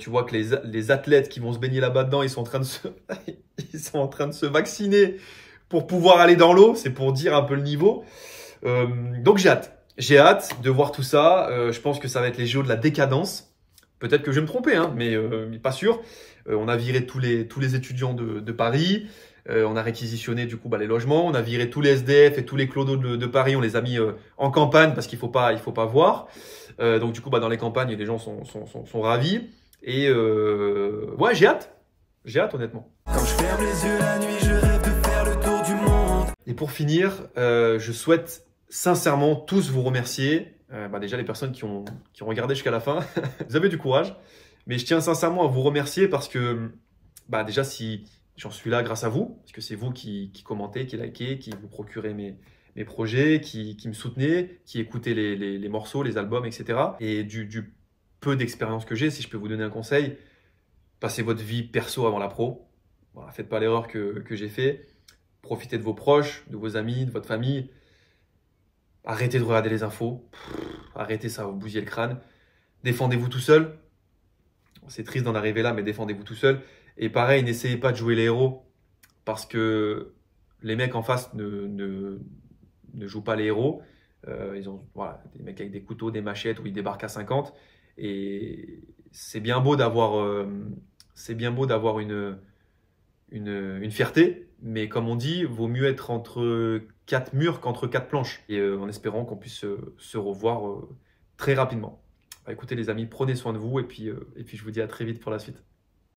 tu vois que les, athlètes qui vont se baigner là-bas dedans, ils sont en train de se, [laughs] ils sont en train de se vacciner pour pouvoir aller dans l'eau. C'est pour dire un peu le niveau. donc j'ai hâte. J'ai hâte de voir tout ça. je pense que ça va être les Jeux de la décadence. Peut-être que je vais me tromper, hein, mais, pas sûr. on a viré tous les, tous les étudiants de Paris. Euh, on a réquisitionné du coup bah, les logements, on a viré tous les SDF et tous les clodos de, Paris, on les a mis euh, en campagne parce qu'il faut pas, il faut pas voir. Euh, donc du coup bah, dans les campagnes, les gens sont, ravis. Et ouais, j'ai hâte, j'ai hâte honnêtement. Quand je ferme les yeux la nuit, je rêve de faire le tour du monde. Et pour finir, je souhaite sincèrement tous vous remercier. Bah, déjà les personnes qui ont, qui ont regardé jusqu'à la fin, [laughs] vous avez du courage. Mais je tiens sincèrement à vous remercier parce que bah, déjà si J'en suis là grâce à vous, parce que c'est vous qui, commentez, qui likez, qui vous procurez mes, projets, qui, me soutenez, qui écoutez les, morceaux, les albums, etc. Et du, peu d'expérience que j'ai, si je peux vous donner un conseil, passez votre vie perso avant la pro. faites pas l'erreur que, j'ai fait. Profitez de vos proches, de vos amis, de votre famille. Arrêtez de regarder les infos. arrêtez ça, vous bousiller le crâne. Défendez-vous tout seul. C'est triste d'en arriver là, mais défendez-vous tout seul. Et pareil, n'essayez pas de jouer les héros parce que les mecs en face ne, ne, ne jouent pas les héros. Euh, ils ont voilà, des mecs avec des couteaux, des machettes où ils débarquent à 50. Et c'est bien beau d'avoir euh, une, une, fierté, mais comme on dit, vaut mieux être entre quatre murs qu'entre quatre planches. Et euh, en espérant qu'on puisse se revoir très rapidement. Bah, écoutez les amis, prenez soin de vous et puis, et puis je vous dis à très vite pour la suite.